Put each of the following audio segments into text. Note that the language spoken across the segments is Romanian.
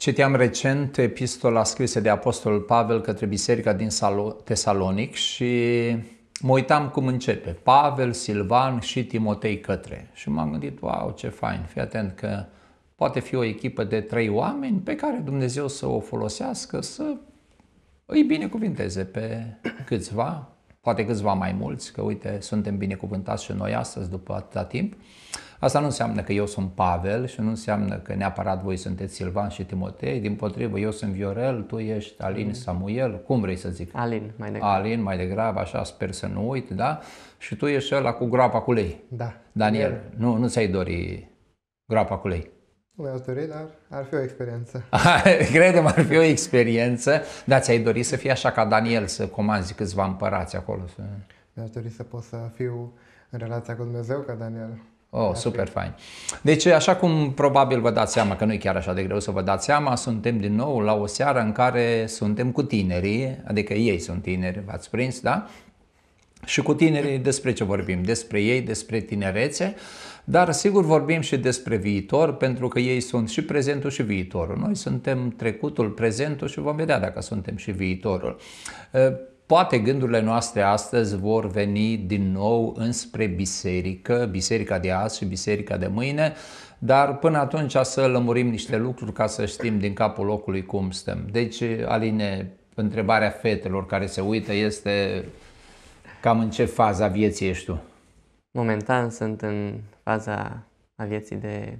Citeam recent epistola scrisă de Apostolul Pavel către biserica din Tesalonic și mă uitam cum începe. Pavel, Silvan și Timotei către. Și m-am gândit, wow, ce fain, fii atent că poate fi o echipă de trei oameni pe care Dumnezeu să o folosească, să îi binecuvinteze pe câțiva, poate câțiva mai mulți, că uite, suntem binecuvântați și noi astăzi după atâta timp. Uh, Asta nu înseamnă că eu sunt Pavel și nu înseamnă că neapărat voi sunteți Silvan și Timotei, din potrivă eu sunt Viorel, tu ești Alin mm. Samuel, cum vrei să zic? Alin mai degrabă. Alin mai degrabă, așa sper să nu uit, da? Și tu ești ăla cu groapa cu lei. Da. Daniel, El. nu, nu ți-ai dori groapa cu lei. Nu mi-aș dori, dar ar fi o experiență. Credem, ar fi o experiență. Da, ți-ai dori să fii așa ca Daniel, să comanzi câțiva împărați acolo? Să... Mi-aș dori să pot să fiu în relația cu Dumnezeu ca Daniel. Oh, da, super fain. Deci, așa cum probabil vă dați seama, că nu e chiar așa de greu să vă dați seama, suntem din nou la o seară în care suntem cu tinerii, adică ei sunt tineri, v-ați prins, da? Și cu tinerii despre ce vorbim? Despre ei, despre tinerețe, dar sigur vorbim și despre viitor, pentru că ei sunt și prezentul și viitorul. Noi suntem trecutul, prezentul și vom vedea dacă suntem și viitorul. Poate gândurile noastre astăzi vor veni din nou înspre biserică, biserica de azi și biserica de mâine, dar până atunci să lămurim niște lucruri ca să știm din capul locului cum stăm. Deci, Aline, întrebarea fetelor care se uită este cam în ce fază a vieții ești tu? Momentan sunt în faza a vieții de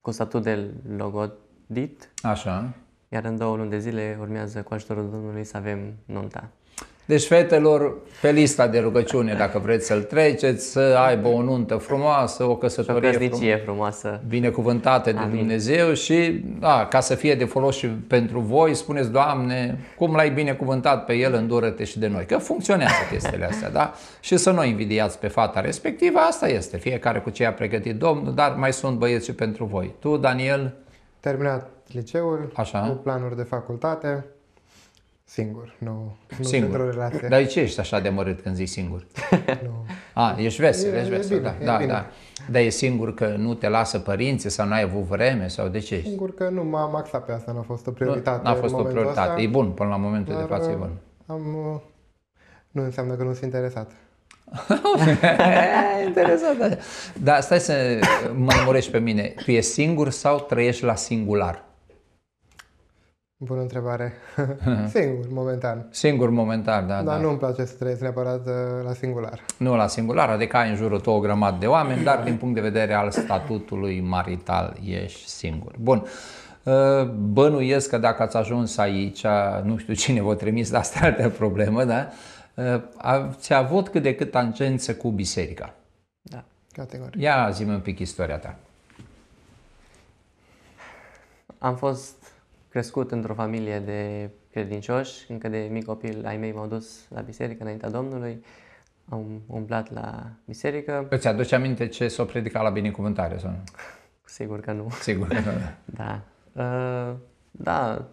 cu statut de logodit. Așa. Iar în două luni de zile urmează cu ajutorul Domnului să avem nunta. Deci, fetelor, pe lista de rugăciune, dacă vreți să-l treceți, să aibă o nuntă frumoasă, o căsătorie o frumoasă, frumoasă, binecuvântată de Amin. Dumnezeu și, da, ca să fie de folos și pentru voi, spuneți, Doamne, cum l-ai binecuvântat pe el, îndură-te și de noi. Că funcționează chestiile astea, da? Și să nu invidiați pe fata respectivă, asta este, fiecare cu ce a pregătit Domnul, dar mai sunt băieți și pentru voi. Tu, Daniel? Terminat liceul, Așa. cu planuri de facultate, singur, nu, nu singur. într-o relație. Dar de ce ești așa de mărât când zici singur? nu. A, ah, ești vesel, e, ești vesel, e bine, da, e da, bine. da. Dar e singur că nu te lasă părinții sau n-ai avut vreme sau de ce ești? Singur că nu m-am axat pe asta, n-a fost o prioritate. Nu, n-a fost o prioritate, asta, e bun până la momentul de față, e uh, bun. Am, uh, nu înseamnă că nu sunt interesat. Interesant. Da. Dar stai să mă pe mine. Tu ești singur sau trăiești la singular? Bună întrebare. singur, momentan. Singur, momentan, da. Dar da. nu mi place să trăiesc neapărat uh, la singular. Nu la singular, adică ai în jurul tău o grămadă de oameni, dar din punct de vedere al statutului marital ești singur. Bun. Uh, bănuiesc că dacă ați ajuns aici, nu știu cine v-a trimis, dar asta e altă problemă, da? Uh, ați avut cât de cât tangență cu biserica. Da, categoric. Ia zi un pic istoria ta. Am fost crescut într-o familie de credincioși. Încă de mic copil ai mei m-au dus la biserică înaintea Domnului. Am umblat la biserică. Îți aduce aminte ce s-o predica la binecuvântare sau nu? Sigur că nu. Sigur că nu. da. Uh, da,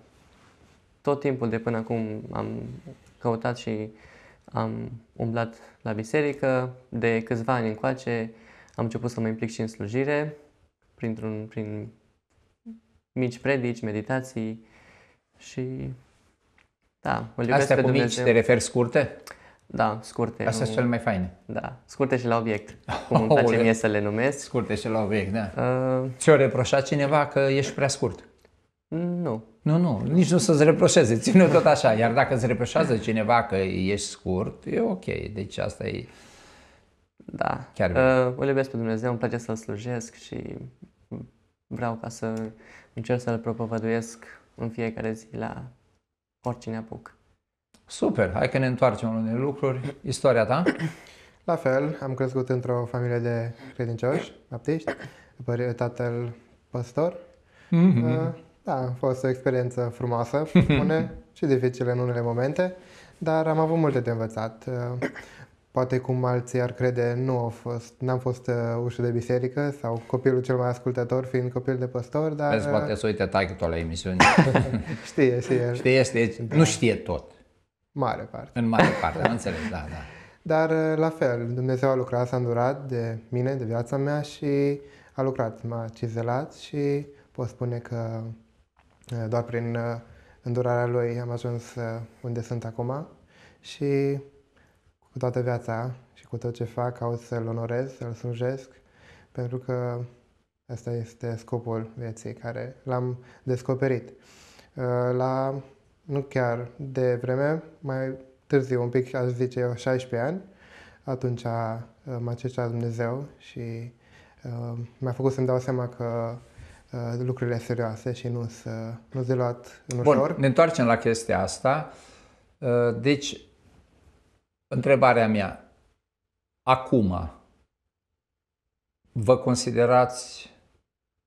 tot timpul de până acum am căutat și am umblat la biserică. De câțiva ani încoace am început să mă implic și în slujire, printr-un, prin mici predici, meditații și da, îl iubesc Astea pe cu mici te referi scurte? Da, scurte. Astea sunt cele mai faine. Da, scurte și la obiect, cum îmi place mie să le numesc. Scurte și la obiect, da. Uh... Ți-o reproșa cineva că ești prea scurt? Nu. Nu, nu, nici nu să-ți reproșeze, ține tot așa. Iar dacă îți reproșează cineva că ești scurt, e ok, deci asta e... Da, Chiar uh, îl iubesc pe Dumnezeu, îmi place să-L slujesc și vreau ca să încerc să-l propovăduiesc în fiecare zi la oricine apuc. Super! Hai că ne întoarcem la unele lucruri. Istoria ta? La fel, am crescut într-o familie de credincioși, baptiști, tatăl păstor. Mm-hmm. Uh, da, a fost o experiență frumoasă, bune și dificile în unele momente, dar am avut multe de învățat. Uh, poate cum alții ar crede, nu au fost, n-am fost uh, ușă de biserică sau copilul cel mai ascultător fiind copil de păstor, dar... Vezi, poate uh, să uite tactul la emisiune. știe, știe. Știe, știe. Da. Nu știe tot. Mare parte. În mare parte, am înțeles, da, da. Dar uh, la fel, Dumnezeu a lucrat, s-a îndurat de mine, de viața mea și a lucrat, m-a cizelat și pot spune că doar prin îndurarea Lui am ajuns unde sunt acum și cu toată viața și cu tot ce fac, au să-L onorez, să-L slujesc, pentru că asta este scopul vieții care l-am descoperit. Uh, la nu chiar de vreme, mai târziu, un pic, aș zice eu, 16 ani, atunci uh, m-a cercetat Dumnezeu și uh, mi-a făcut să-mi dau seama că lucrurile serioase și nu sunt de luat în ușor. Bun, ne întoarcem la chestia asta. Deci, Întrebarea mea, acum, vă considerați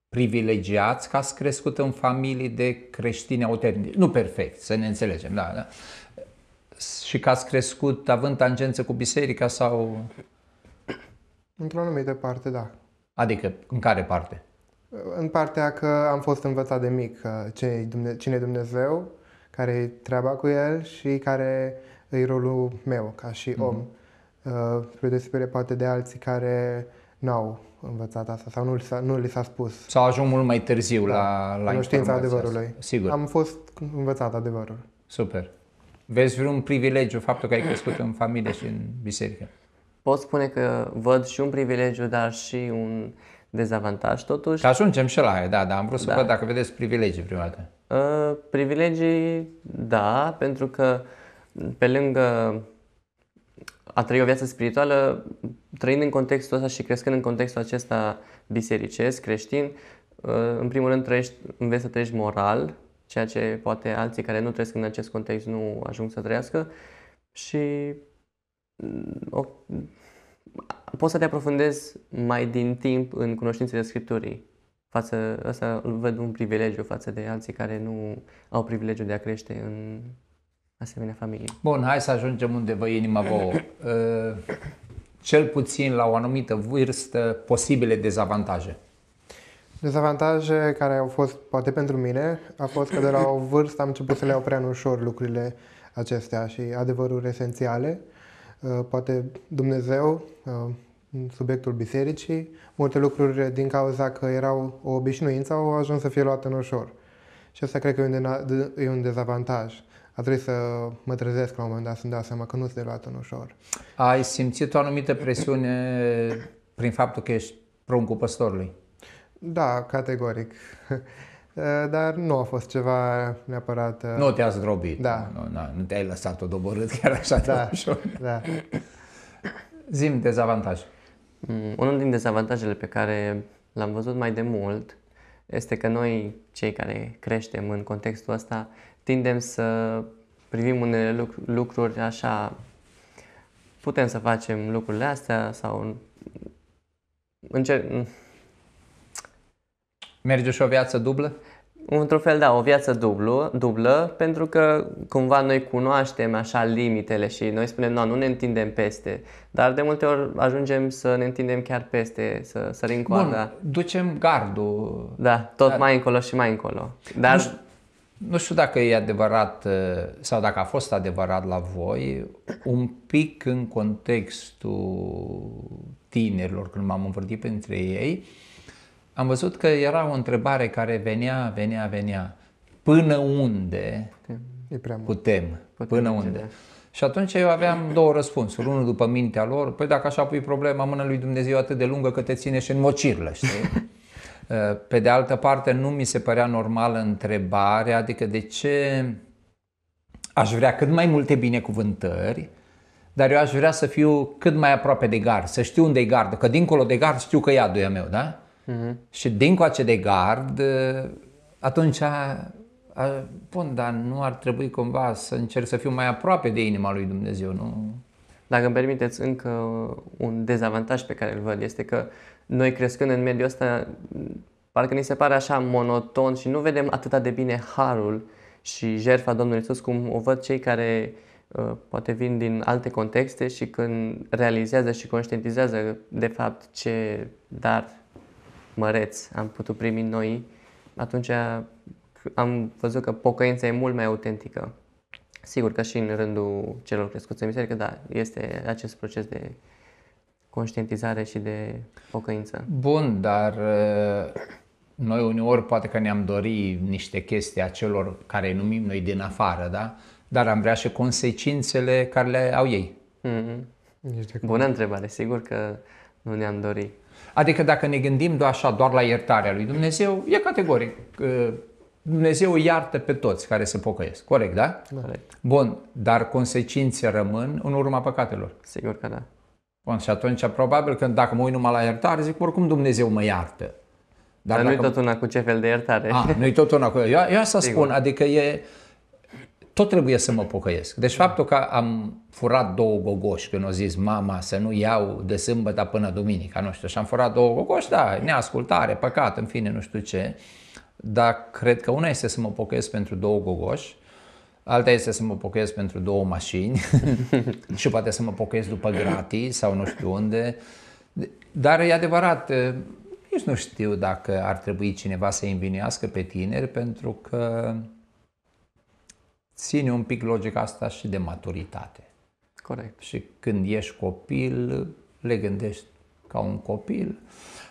privilegiați că ați crescut în familii de creștini autentici? Nu perfect, să ne înțelegem, da, da. Și că ați crescut având tangență cu biserica sau... Într-o anumită parte, da. Adică, în care parte? În partea că am fost învățat de mic cine e Dumnezeu, care e treaba cu el și care e rolul meu ca și mhm. om. Mm-hmm. Uh, spre despre poate de alții care n-au învățat asta sau nu, s-a, nu li s-a spus. Sau ajung mult mai târziu da, la, la cunoștința adevărului. Asta. Sigur. Am fost învățat adevărul. Super. Vezi vreun privilegiu faptul că ai crescut în familie și în biserică? Pot spune că văd și un privilegiu, dar și un dezavantaj totuși. Că ajungem și la aia, da, dar am vrut să da. văd dacă vedeți privilegii prima dată. Uh, privilegii, da, pentru că uh, pe lângă a trăi o viață spirituală, trăind în contextul ăsta și crescând în contextul acesta bisericesc, creștin, uh, în primul rând trăiești, înveți să trăiești moral, ceea ce poate alții care nu trăiesc în acest context nu ajung să trăiască și mm, o, poți să te aprofundezi mai din timp în cunoștințele Scripturii. Față, asta îl văd un privilegiu față de alții care nu au privilegiul de a crește în asemenea familie. Bun, hai să ajungem unde vă inima vouă. Ă, cel puțin la o anumită vârstă, posibile dezavantaje. Dezavantaje care au fost, poate pentru mine, a fost că de la o vârstă am început să le iau prea în ușor lucrurile acestea și adevăruri esențiale. Ă, poate Dumnezeu, ă, subiectul bisericii, multe lucruri din cauza că erau o obișnuință au ajuns să fie luate în ușor. Și asta cred că e un, de- Uh, un dezavantaj a trebuit să mă trezesc la un moment dat să-mi dau seama că nu se de luat în ușor. Ai simțit o anumită presiune prin faptul că ești pruncul păstorului? Da, categoric. Dar nu a fost ceva neapărat... Uh, nu te-a zdrobit. Da. Nu, nu, nu te-ai lăsat-o doborât chiar așa da, de ușor. Da. Zim dezavantaj. Mm, unul din dezavantajele pe care l-am văzut mai de mult este că noi, cei care creștem în contextul ăsta, tindem să privim unele lucruri așa, putem să facem lucrurile astea sau încerc... Merge și o viață dublă? Într-un fel, da, o viață dublu, dublă, pentru că cumva noi cunoaștem așa limitele și noi spunem, nu, nu ne întindem peste, dar de multe ori ajungem să ne întindem chiar peste, să sărim coada. Bun, ducem gardul. Da, tot dar... mai încolo și mai încolo. Dar nu știu dacă e adevărat uh, sau dacă a fost adevărat la voi, un pic în contextul tinerilor, când m-am învârtit printre ei, am văzut că era o întrebare care venea, venea, venea. Până unde E prea mult. putem? putem până unde? Și atunci eu aveam două răspunsuri, unul după mintea lor, păi dacă așa pui problema, mâna lui Dumnezeu atât de lungă că te ține și în mocirlă, știi? Eh, pe de altă parte, nu mi se părea normală întrebarea, adică de ce aș vrea cât mai multe binecuvântări, dar eu aș vrea să fiu cât mai aproape de gard, să știu unde e gardă, că dincolo de gard știu că e aduia meu, da? Uh-huh. Și dincoace de gard, eh, atunci, a, a, bun, dar nu ar trebui cumva să încerc să fiu mai aproape de inima lui Dumnezeu, nu? Dacă îmi permiteți, încă un dezavantaj pe care îl văd este că noi crescând în mediul ăsta, parcă ni se pare așa monoton și nu vedem atâta de bine harul și jertfa Domnului Iisus cum o văd cei care uh, poate vin din alte contexte și când realizează și conștientizează de fapt ce dar măreț am putut primi noi, atunci am văzut că pocăința e mult mai autentică. Sigur că și în rândul celor crescuți în biserică, da, este acest proces de conștientizare și de pocăință. Bun, dar eh, noi uneori poate că ne-am dori niște chestii a celor care numim noi din afară, da? Dar am vrea și consecințele care le au ei. Mm-hmm. Bună întrebare, sigur că nu ne-am dorit. Adică dacă ne gândim doar așa, doar la iertarea lui Dumnezeu, e categoric. Dumnezeu iartă pe toți care se pocăiesc, corect, da? Corect. Bun, dar consecințe rămân în urma păcatelor. Sigur că da. Bun, și atunci probabil că dacă mă uit numai la iertare, zic oricum Dumnezeu mă iartă. Dar, Dar nu-i tot una cu ce fel de iertare. A, ah, nu-i tot una cu... Eu, eu asta Sigur. spun, adică e... Tot trebuie să mă pocăiesc. Deci faptul că am furat două gogoși când o zis mama să nu iau de sâmbătă până duminica, nu știu, și am furat două gogoși, da, neascultare, păcat, în fine, nu știu ce. Dar cred că una este să mă pocăiesc pentru două gogoși Alta este să mă pocăiesc pentru două mașini și poate să mă pocăiesc după gratis sau nu știu unde. Dar e adevărat, nici nu știu dacă ar trebui cineva să învinească pe tineri pentru că ține un pic logica asta și de maturitate. Corect. Și când ești copil, le gândești ca un copil.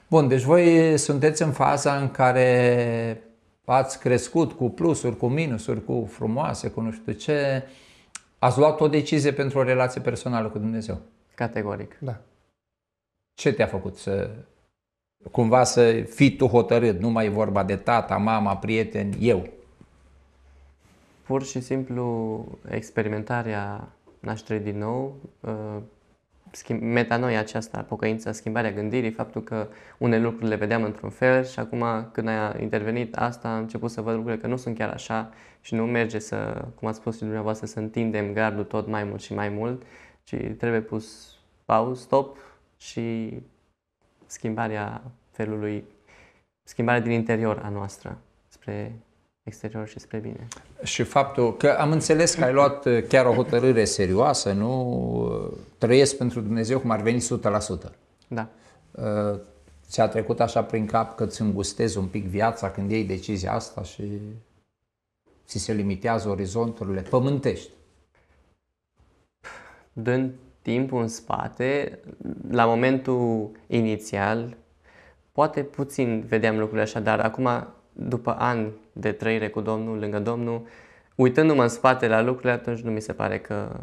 Bun, deci voi sunteți în faza în care ați crescut cu plusuri, cu minusuri, cu frumoase, cu nu știu ce, ați luat o decizie pentru o relație personală cu Dumnezeu. Categoric. Da. Ce te-a făcut să cumva să fii tu hotărât, nu mai e vorba de tata, mama, prieten, eu? Pur și simplu experimentarea nașterii din nou, uh, metanoia aceasta, pocăința, schimbarea gândirii, faptul că unele lucruri le vedeam într-un fel și acum când a intervenit asta am început să văd lucrurile că nu sunt chiar așa și nu merge să, cum ați spus și dumneavoastră, să întindem gardul tot mai mult și mai mult, ci trebuie pus pauz, stop și schimbarea felului, schimbarea din interior a noastră spre exterior și spre bine. Și faptul că am înțeles că ai luat uh, chiar o hotărâre serioasă, nu uh, trăiesc pentru Dumnezeu cum ar veni 100%. Da. Uh, ți-a trecut așa prin cap că îți îngustezi un pic viața când iei decizia asta și ți se limitează orizonturile pământești? Dând timpul în spate, la momentul inițial, poate puțin vedeam lucrurile așa, dar acum după ani de trăire cu Domnul, lângă Domnul, uitându-mă în spate la lucrurile, atunci nu mi se pare că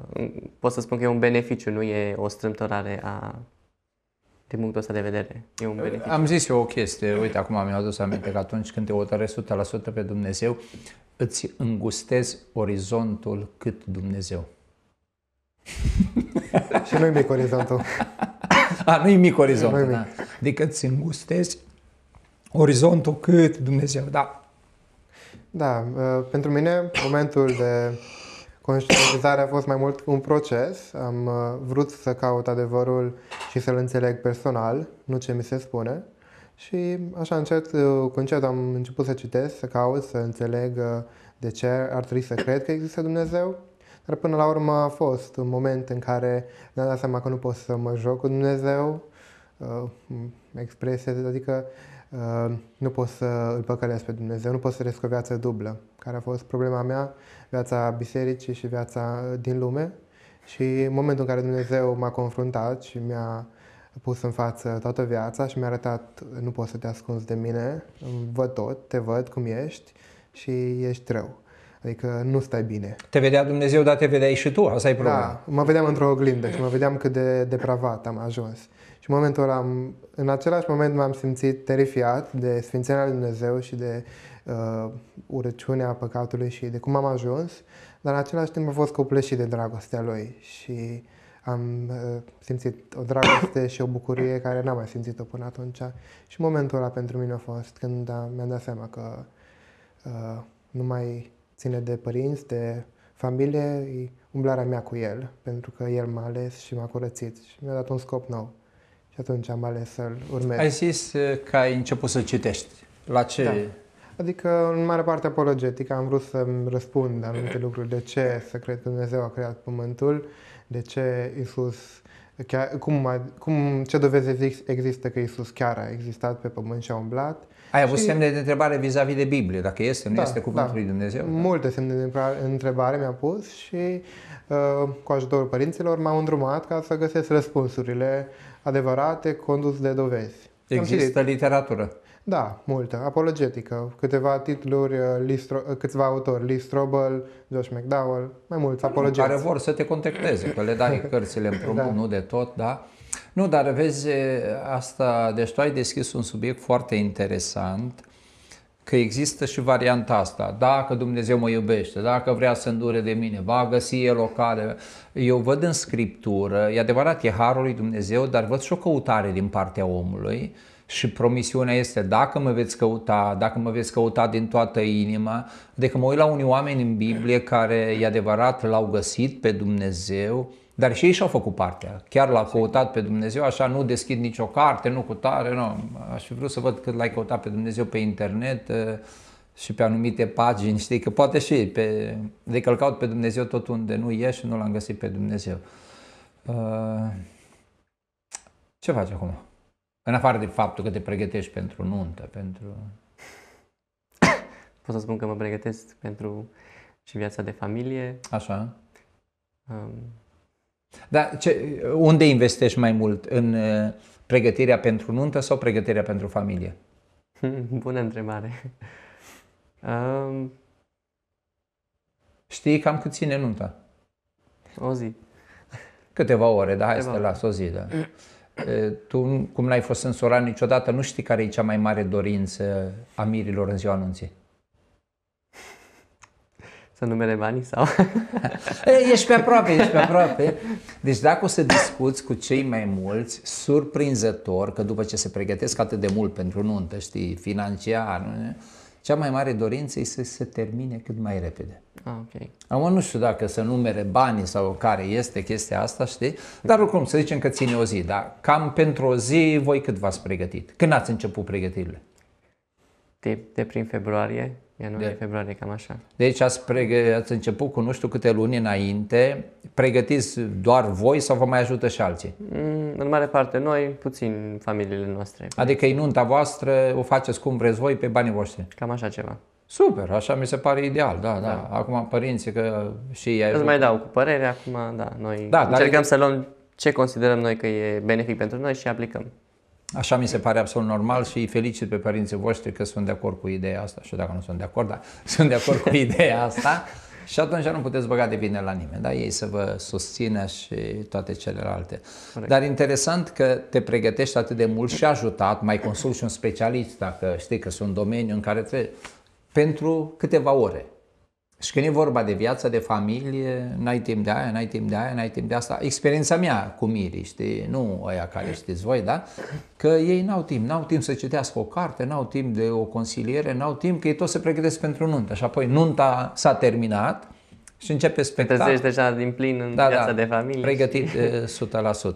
pot să spun că e un beneficiu, nu e o strâmtorare a din punctul ăsta de vedere. E un beneficiu. Am zis eu o chestie, uite, acum mi-a adus aminte că atunci când te hotărăști 100% pe Dumnezeu, îți îngustezi orizontul cât Dumnezeu. Și nu-i mic orizontul. A, nu-i mic orizontul, nu mic. da. Adică îți îngustezi orizontul cât Dumnezeu, da. Da, uh, pentru mine momentul de conștientizare a fost mai mult un proces. Am uh, vrut să caut adevărul și să-l înțeleg personal, nu ce mi se spune. Și așa încet, uh, cu încet am început să citesc, să caut, să înțeleg de ce ar trebui să cred că există Dumnezeu. Dar până la urmă a fost un moment în care mi-am dat seama că nu pot să mă joc cu Dumnezeu, expresie, adică Uh, nu pot să îl păcălesc pe Dumnezeu, nu pot să risc o viață dublă, care a fost problema mea, viața bisericii și viața uh, din lume. Și în momentul în care Dumnezeu m-a confruntat și mi-a pus în față toată viața și mi-a arătat nu poți să te ascunzi de mine, văd tot, te văd cum ești și ești rău. Adică nu stai bine. Te vedea Dumnezeu, dar te vedeai și tu, asta e da, problema. Da, mă vedeam într-o oglindă și mă vedeam cât de depravat am ajuns. Și în momentul ăla am în același moment m-am simțit terifiat de Sfințenia Lui Dumnezeu și de uh, urăciunea păcatului și de cum am ajuns, dar în același timp am fost copleșit de dragostea Lui și am uh, simțit o dragoste și o bucurie care n-am mai simțit-o până atunci. Și momentul ăla pentru mine a fost când mi-am dat seama că uh, nu mai ține de părinți, de familie, umblarea mea cu el, pentru că el m-a ales și m-a curățit și mi-a dat un scop nou. Și atunci am ales să-l urmez. Ai zis eh, că ai început să citești. La ce? Da. Adică, în mare parte apologetică, am vrut să-mi răspund anumite lucruri. De ce să cred că Dumnezeu a creat Pământul? De ce Isus chiar, cum, cum, ce dovezi există că Isus chiar a existat pe pământ și a umblat? Ai avut și... semne de întrebare vis-a-vis de Biblie, dacă este, nu da, este da. cuvântul da. lui Dumnezeu? Da. Multe semne de întrebare mi-a pus și uh, cu ajutorul părinților m-am îndrumat ca să găsesc răspunsurile adevărate, condus de dovezi. Există literatură. Da, multă. Apologetică. Câteva titluri, uh, Listro, uh, câțiva autori, Lee Strobel, Josh McDowell, mai mulți apologeți. Care vor să te contacteze, că le dai cărțile împrumut, da. nu de tot, da? Nu, dar vezi, asta, deci tu ai deschis un subiect foarte interesant că există și varianta asta. Dacă Dumnezeu mă iubește, dacă vrea să îndure de mine, va găsi el o cale. Eu văd în Scriptură, e adevărat, e harul lui Dumnezeu, dar văd și o căutare din partea omului și promisiunea este dacă mă veți căuta, dacă mă veți căuta din toată inima, că mă uit la unii oameni în Biblie care e adevărat l-au găsit pe Dumnezeu, dar și ei și-au făcut partea. Chiar l-a căutat pe Dumnezeu, așa nu deschid nicio carte, nu cu tare, nu. Aș fi vrut să văd cât l-ai căutat pe Dumnezeu pe internet uh, și pe anumite pagini, știi, că poate și pe, de că pe Dumnezeu tot unde nu e și nu l-am găsit pe Dumnezeu. Uh, ce faci acum? În afară de faptul că te pregătești pentru nuntă, pentru... Pot să spun că mă pregătesc pentru și viața de familie. Așa. Um, dar ce, unde investești mai mult? În uh, pregătirea pentru nuntă sau pregătirea pentru familie? Bună întrebare. Um... Știi cam cât ține nunta? O zi. Câteva ore, Câteva. Da, hai să te las o zi. Da. Uh, tu, cum n-ai fost însurat niciodată, nu știi care e cea mai mare dorință a mirilor în ziua anunții? Să numere banii sau? ești pe aproape, ești pe aproape. Deci dacă o să discuți cu cei mai mulți, surprinzător, că după ce se pregătesc atât de mult pentru nuntă, știi, financiar, cea mai mare dorință e să se termine cât mai repede. Ah, okay. Am nu știu dacă să numere banii sau care este chestia asta, știi? Dar oricum, să zicem că ține o zi, dar cam pentru o zi voi cât v-ați pregătit? Când ați început pregătirile? De, de prin februarie, Ianuarie, de. februarie, cam așa. Deci ați, pregă, ați început cu nu știu câte luni înainte, pregătiți doar voi sau vă mai ajută și alții? Mm, în mare parte noi, puțin familiile noastre. Adică nunta voastră o faceți cum vreți voi pe banii voștri? Cam așa ceva. Super, așa mi se pare ideal, da, da. da. Acum părinții că și ei Îți mai dau cu părere, acum da, noi da, încercăm dar... să luăm ce considerăm noi că e benefic pentru noi și aplicăm. Așa mi se pare absolut normal și îi felicit pe părinții voștri că sunt de acord cu ideea asta și dacă nu sunt de acord, dar sunt de acord cu ideea asta și atunci nu puteți băga de bine la nimeni, da? Ei să vă susțină și toate celelalte. Corect. Dar interesant că te pregătești atât de mult și ajutat, mai consult și un specialist dacă știi că sunt domeniu în care trebuie, pentru câteva ore. Și când e vorba de viață, de familie, n-ai timp de aia, n-ai timp de aia, n-ai timp de asta. Experiența mea cu mirii, știi, nu aia care știți voi, da? Că ei n-au timp, n-au timp să citească o carte, n-au timp de o consiliere, n-au timp, că ei tot se pregătesc pentru nuntă. Și apoi nunta s-a terminat și începe spectacol. Trezești deja din plin în da, viața da, de familie. pregătit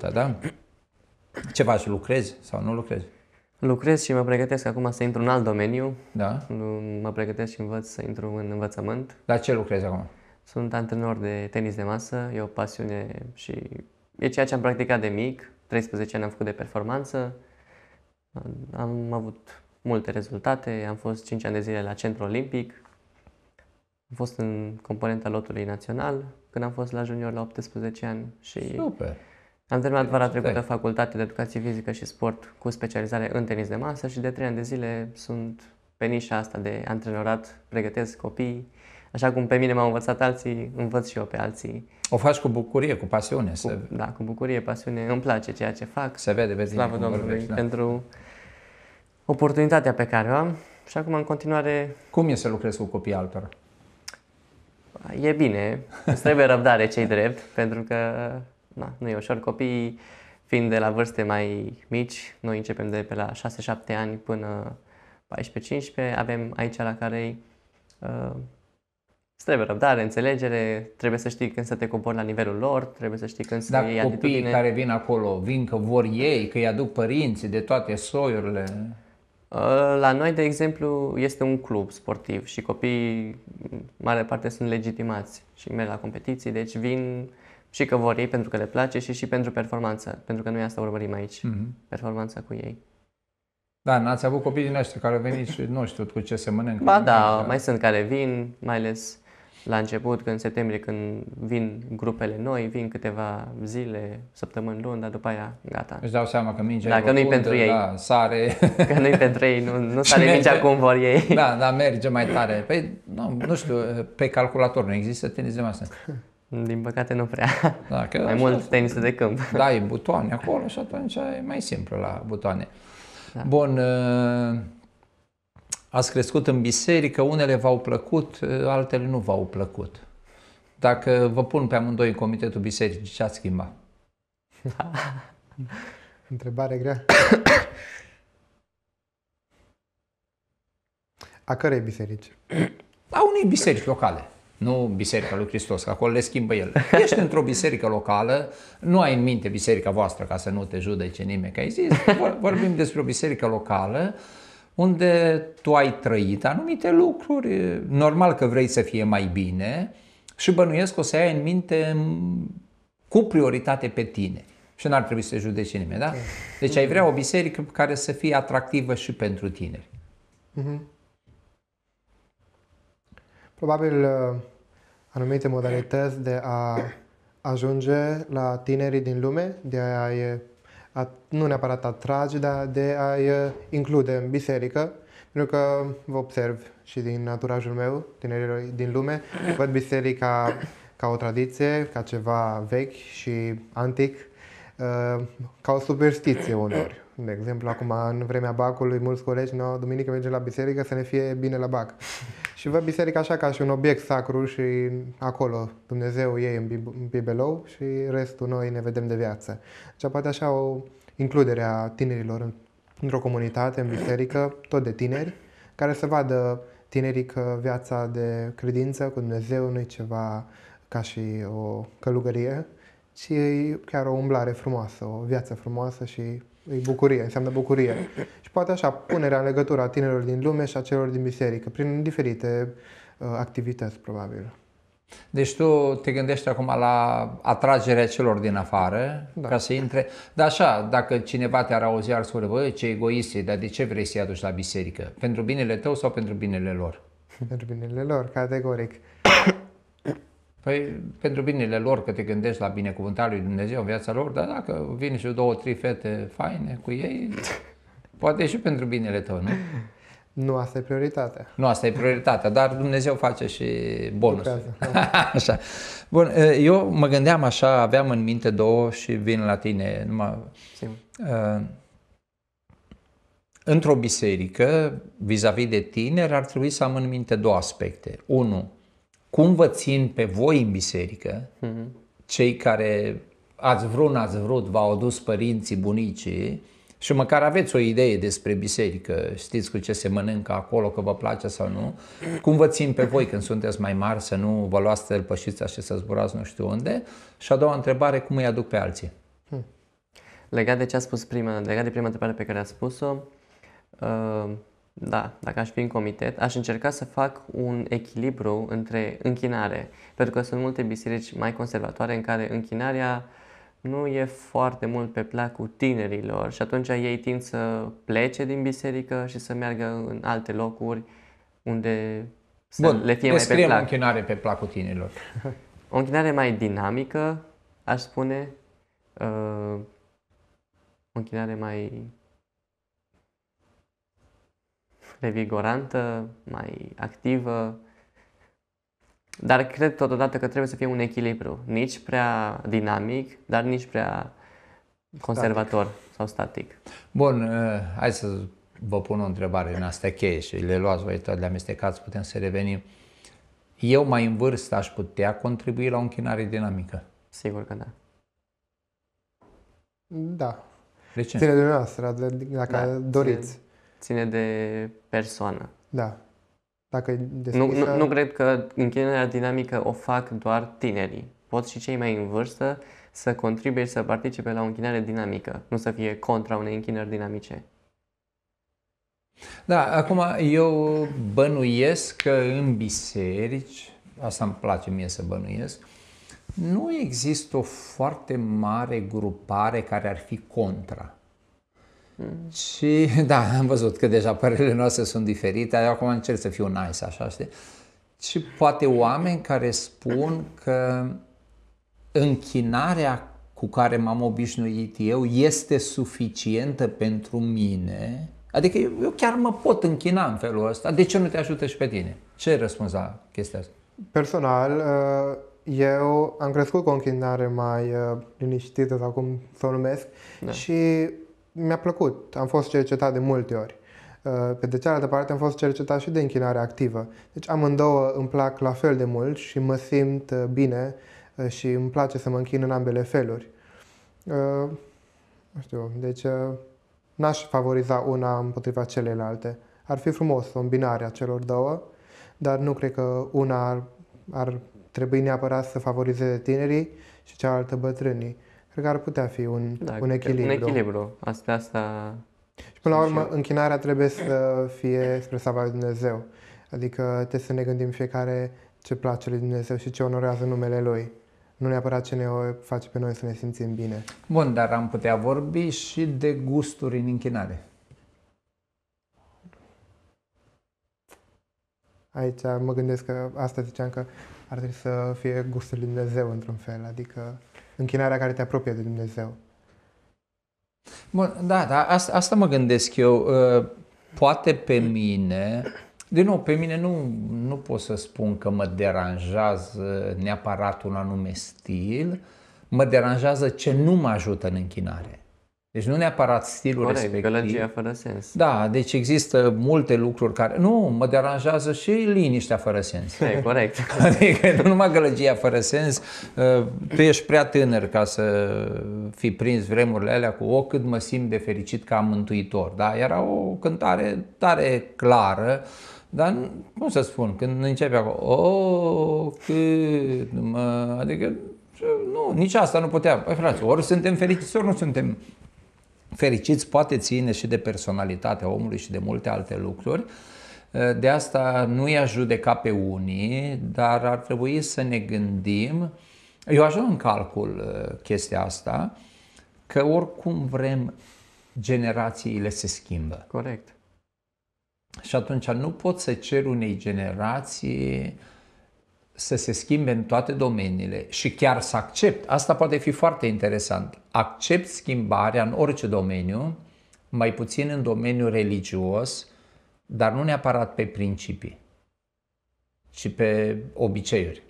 100%, da? Ce faci, lucrezi sau nu lucrezi? Lucrez și mă pregătesc acum să intru în alt domeniu. Da. Mă pregătesc și învăț să intru în învățământ. La ce lucrezi acum? Sunt antrenor de tenis de masă, e o pasiune și e ceea ce am practicat de mic. 13 ani am făcut de performanță, am avut multe rezultate, am fost 5 ani de zile la centru olimpic, am fost în componenta lotului național când am fost la junior la 18 ani și Super. Am terminat vara trecută facultatea de educație fizică și sport cu specializare în tenis de masă și de trei ani de zile sunt pe nișa asta de antrenorat, pregătesc copii. Așa cum pe mine m-au învățat alții, învăț și eu pe alții. O faci cu bucurie, cu pasiune. Cu, se... Da, cu bucurie, pasiune. Îmi place ceea ce fac. Se vede vezi? Slavă Domnului vorbești, da. pentru oportunitatea pe care o am. Și acum, în continuare... Cum e să lucrezi cu copii altora? E bine. Îți trebuie răbdare, cei drept, pentru că na, nu e ușor. Copiii, fiind de la vârste mai mici, noi începem de pe la 6-7 ani până 14-15, avem aici la care uh, trebuie răbdare, înțelegere, trebuie să știi când să te compori la nivelul lor, trebuie să știi când să Dacă iei copiii atitudine. care vin acolo, vin că vor ei, că îi aduc părinții de toate soiurile? Uh, la noi, de exemplu, este un club sportiv și copiii, mare parte, sunt legitimați și merg la competiții, deci vin și că vor ei pentru că le place și și pentru performanță, pentru că noi asta urmărim aici, mm-hmm. performanța cu ei. Da, n-ați avut copii din ăștia care au venit și nu știu cu ce se mănâncă. Ba da, mai sunt care vin, mai ales la început, când în septembrie, când vin grupele noi, vin câteva zile, săptămâni, luni, dar după aia gata. Își dau seama că mingea da, e că nu-i pentru ei. Da, sare. Că nu-i pentru ei, nu, nu sare merge. mingea cum vor ei. Da, dar merge mai tare. Păi, nu, nu știu, pe calculator nu există tenis de masă. Din păcate nu prea. Da, că mai mult tenis de câmp. Da, e butoane acolo și atunci e mai simplu la butoane. Da. Bun, ă, ați crescut în biserică, unele v-au plăcut, ă, altele nu v-au plăcut. Dacă vă pun pe amândoi în comitetul bisericii, ce ați schimba? Da. Întrebare grea. A cărei biserici? A unei biserici locale nu Biserica lui Hristos, că acolo le schimbă el. Ești într-o biserică locală, nu ai în minte biserica voastră ca să nu te judece nimeni că ai zis, vorbim despre o biserică locală unde tu ai trăit anumite lucruri, normal că vrei să fie mai bine și bănuiesc că o să ai în minte cu prioritate pe tine și n-ar trebui să judece nimeni, da? Deci ai vrea o biserică care să fie atractivă și pentru tineri. Mm-hmm probabil uh, anumite modalități de a ajunge la tinerii din lume, de a a, nu neapărat atrage, dar de a-i include în biserică, pentru că vă observ și din naturajul meu, tinerilor din lume, văd biserica ca o tradiție, ca ceva vechi și antic, uh, ca o superstiție uneori. De exemplu, acum, în vremea bacului, mulți colegi, no, duminică mergem la biserică să ne fie bine la bac. și văd biserica așa ca și un obiect sacru și acolo Dumnezeu e în, bibelou și restul noi ne vedem de viață. Deci poate așa o includere a tinerilor într-o comunitate, în biserică, tot de tineri, care să vadă tinerii că viața de credință cu Dumnezeu nu e ceva ca și o călugărie, ci chiar o umblare frumoasă, o viață frumoasă și E bucurie, înseamnă bucurie. Și poate așa, punerea în legătură a tinerilor din lume și a celor din biserică, prin diferite uh, activități, probabil. Deci tu te gândești acum la atragerea celor din afară da. ca să intre. Dar așa, dacă cineva te-ar auzi, ar spune, băi, ce egoiste, dar de ce vrei să-i aduci la biserică? Pentru binele tău sau pentru binele lor? Pentru binele lor, categoric. Păi pentru binele lor, că te gândești la binecuvântarea lui Dumnezeu în viața lor, dar dacă vin și două, trei fete faine cu ei, poate și pentru binele tău, nu? Nu asta e prioritatea. Nu asta e prioritatea, dar Dumnezeu face și bonus. Da. așa. Bun, eu mă gândeam așa, aveam în minte două și vin la tine. Numai, uh, într-o biserică, vis-a-vis de tineri, ar trebui să am în minte două aspecte. Unu, cum vă țin pe voi în biserică, mhm. cei care ați vrut, n-ați vrut, v-au adus părinții, bunicii și măcar aveți o idee despre biserică, știți cu ce se mănâncă acolo, că vă place sau nu, cum vă țin pe voi când sunteți mai mari să nu vă luați tălpășița și să zburați nu știu unde? Și a doua întrebare, cum îi aduc pe alții? Hmm. Legat de ce a spus prima, legat de prima întrebare pe care a spus-o, uh, da, dacă aș fi în comitet, aș încerca să fac un echilibru între închinare, pentru că sunt multe biserici mai conservatoare în care închinarea nu e foarte mult pe placul tinerilor și atunci ei tind să plece din biserică și să meargă în alte locuri unde să Bun, le fie mai pe plac. o închinare pe placul tinerilor. o închinare mai dinamică, aș spune, uh, o închinare mai revigorantă, mai activă, dar cred totodată că trebuie să fie un echilibru, nici prea dinamic, dar nici prea conservator static. sau static. Bun, uh, hai să vă pun o întrebare în astea cheie și le luați voi tot le amestecați, putem să revenim. Eu mai în vârstă aș putea contribui la o închinare dinamică? Sigur că da. Da. De ce? Ține noastră, dacă da. doriți ține de persoană. Da. Dacă nu, nu, nu cred că înclinația dinamică o fac doar tinerii. Pot și cei mai în vârstă să contribuie și să participe la o închinare dinamică, nu să fie contra unei închinări dinamice. Da, acum eu bănuiesc că în biserici, asta îmi place mie să bănuiesc, nu există o foarte mare grupare care ar fi contra. Și da, am văzut că deja părerile noastre sunt diferite, eu acum încerc să fiu nice, așa, știi? Și poate oameni care spun că închinarea cu care m-am obișnuit eu este suficientă pentru mine, adică eu, eu chiar mă pot închina în felul ăsta, de ce nu te ajută și pe tine? Ce răspuns la chestia asta? Personal, uh, eu am crescut cu o închinare mai uh, liniștită, sau cum să o numesc, da. și mi-a plăcut. Am fost cercetat de multe ori. Uh, pe de cealaltă parte am fost cercetat și de închinare activă. Deci amândouă îmi plac la fel de mult și mă simt uh, bine uh, și îmi place să mă închin în ambele feluri. Nu știu, deci n-aș favoriza una împotriva celelalte. Ar fi frumos o îmbinare a celor două, dar nu cred că una ar, ar trebui neapărat să favorizeze tinerii și cealaltă bătrânii. Cred că ar putea fi un, da, un echilibru. Un echilibru. Asta, asta... Și până la urmă, și închinarea trebuie să fie spre slava lui Dumnezeu. Adică trebuie să ne gândim fiecare ce place lui Dumnezeu și ce onorează numele Lui. Nu neapărat ce ne face pe noi să ne simțim bine. Bun, dar am putea vorbi și de gusturi în închinare. Aici mă gândesc că asta ziceam că ar trebui să fie gustul lui Dumnezeu într-un fel, adică închinarea care te apropie de Dumnezeu. Bun, da, da, asta, asta mă gândesc eu. Uh, poate pe mine, din nou, pe mine nu, nu pot să spun că mă deranjează neapărat un anume stil, mă deranjează ce nu mă ajută în închinare. Deci nu neapărat stilul Corect, respectiv. gălăgia fără sens. Da, deci există multe lucruri care... Nu, mă deranjează și liniștea fără sens. E, corect. adică nu numai gălăgia fără sens, uh, tu ești prea tânăr ca să fi prins vremurile alea cu o cât mă simt de fericit ca mântuitor. Da? Era o cântare tare clară, dar cum să spun, când începe acolo, o, cât mă... Adică nu, nici asta nu putea. Păi, frate, ori suntem fericiți, ori nu suntem fericiți poate ține și de personalitatea omului și de multe alte lucruri. Eh, de asta nu i-aș judeca pe unii, dar ar trebui să ne gândim, eu așa în calcul eh, chestia asta, că oricum vrem, generațiile se schimbă. Corect. Și atunci nu pot să cer unei generații uh, să se schimbe în toate domeniile și chiar să accept, asta poate fi foarte interesant, accept schimbarea în orice domeniu, mai puțin în domeniul religios, dar nu neapărat pe principii, ci pe obiceiuri.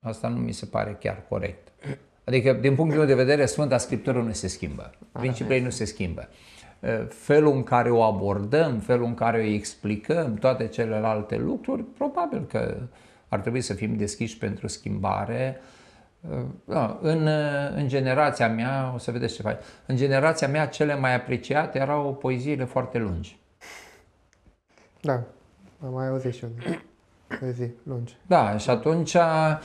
Asta nu mi se pare chiar corect. Adică, din punctul meu de vedere, Sfânta Scriptură nu se schimbă, principiile nu se schimbă. Eh, felul în care o abordăm, felul în care o explicăm, toate celelalte lucruri, probabil că uh, ar trebui să fim deschiși pentru schimbare. Uh, da, în, uh, în generația mea, o să vedeți ce faci, în generația mea cele mai apreciate erau poeziile foarte lungi. Da, am mai auzit și eu de zi, lungi. Da, și atunci uh,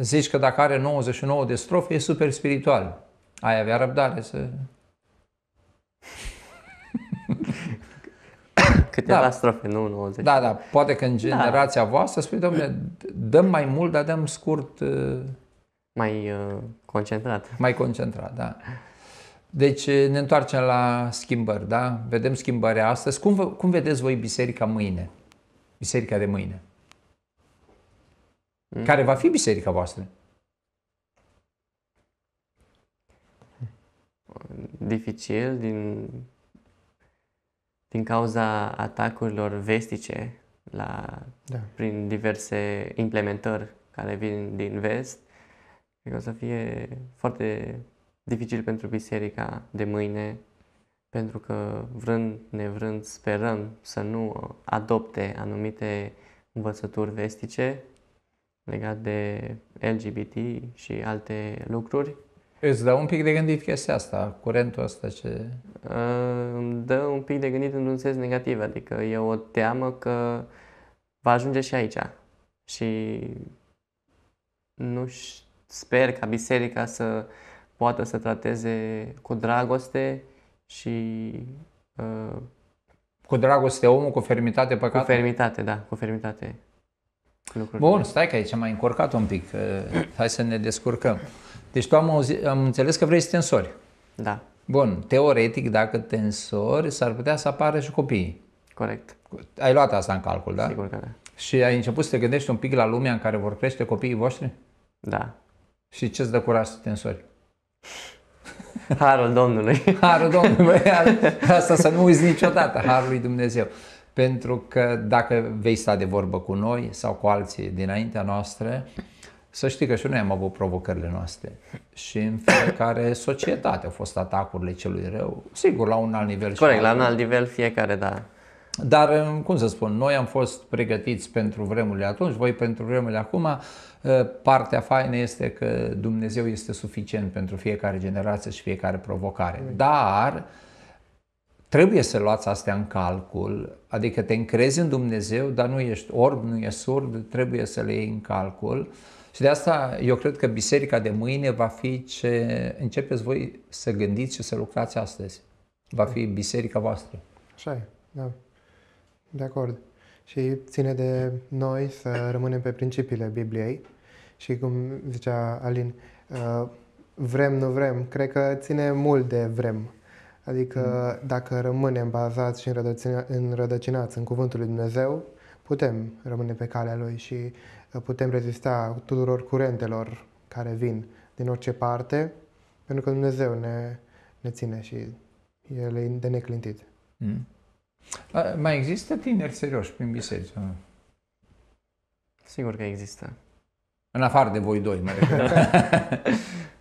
zici că dacă are 99 de strofe, e super spiritual. Ai avea răbdare să... câteva da. strofe, nu 90. Da, da. Poate că în da. generația da. voastră spui, domnule, dăm mai mult, dar dăm scurt. Uh, mai uh, concentrat. Mai concentrat, da. Deci uh, ne întoarcem la schimbări, da? Vedem schimbarea astăzi. Cum, vă, cum vedeți voi biserica mâine? Biserica de mâine. Mm. Care va fi biserica voastră? Dificil din din cauza atacurilor vestice la, da. prin diverse implementări care vin din vest, cred că o să fie foarte dificil pentru biserica de mâine, pentru că vrând, nevrând, sperăm să nu adopte anumite învățături vestice legate de LGBT și alte lucruri Îți dă un pic de gândit chestia asta, curentul ăsta ce... Uh, îmi dă un pic de gândit într-un sens negativ, adică e o teamă că va ajunge și aici. Și nu sper ca biserica să poată să trateze cu dragoste și... Uh, cu dragoste omul, cu fermitate păcatul? Cu fermitate, da, cu fermitate. Lucruri Bun, stai că aici m-ai încurcat un pic. Hai să ne descurcăm. Deci tu am, auzi, am înțeles că vrei să tensori. Da. Bun, teoretic, dacă tensori, s-ar putea să apară și copiii. Corect. Ai luat asta în calcul, da? Sigur că da. Și ai început să te gândești un pic la lumea în care vor crește copiii voștri? Da. Și ce-ți dă curaj să te însori? Harul Domnului. Harul Domnului, asta să nu uiți niciodată, Harul lui Dumnezeu. Pentru că dacă vei sta de vorbă cu noi sau cu alții dinaintea noastră, să știi că și noi am avut provocările noastre și în fiecare societate au fost atacurile celui rău, sigur, la un alt nivel. Corect, la un alt nivel fiecare, da. Dar, cum să spun, noi am fost pregătiți pentru vremurile atunci, voi pentru vremurile acum. Eh, partea faină este că Dumnezeu este suficient pentru fiecare generație și fiecare provocare. Dar trebuie să luați astea în calcul, adică te încrezi în Dumnezeu, dar nu ești orb, nu ești surd, trebuie să le iei în calcul. Uh, și de asta eu cred că biserica de mâine va fi ce începeți voi să gândiți și să lucrați astăzi. Va fi biserica voastră. Așa e, da. De acord. Și ține de noi să rămânem pe principiile Bibliei și cum zicea Alin, uh, vrem, nu vrem, cred că ține mult de vrem. Adică mm. dacă rămânem bazați și înrădăcinați în cuvântul lui Dumnezeu, putem rămâne pe calea Lui și putem rezista tuturor curentelor care vin din orice parte, pentru că Dumnezeu ne, ne ține și El e de neclintit. Mm. mai există tineri serioși prin biserică? Sigur că există. În afară de voi doi, mai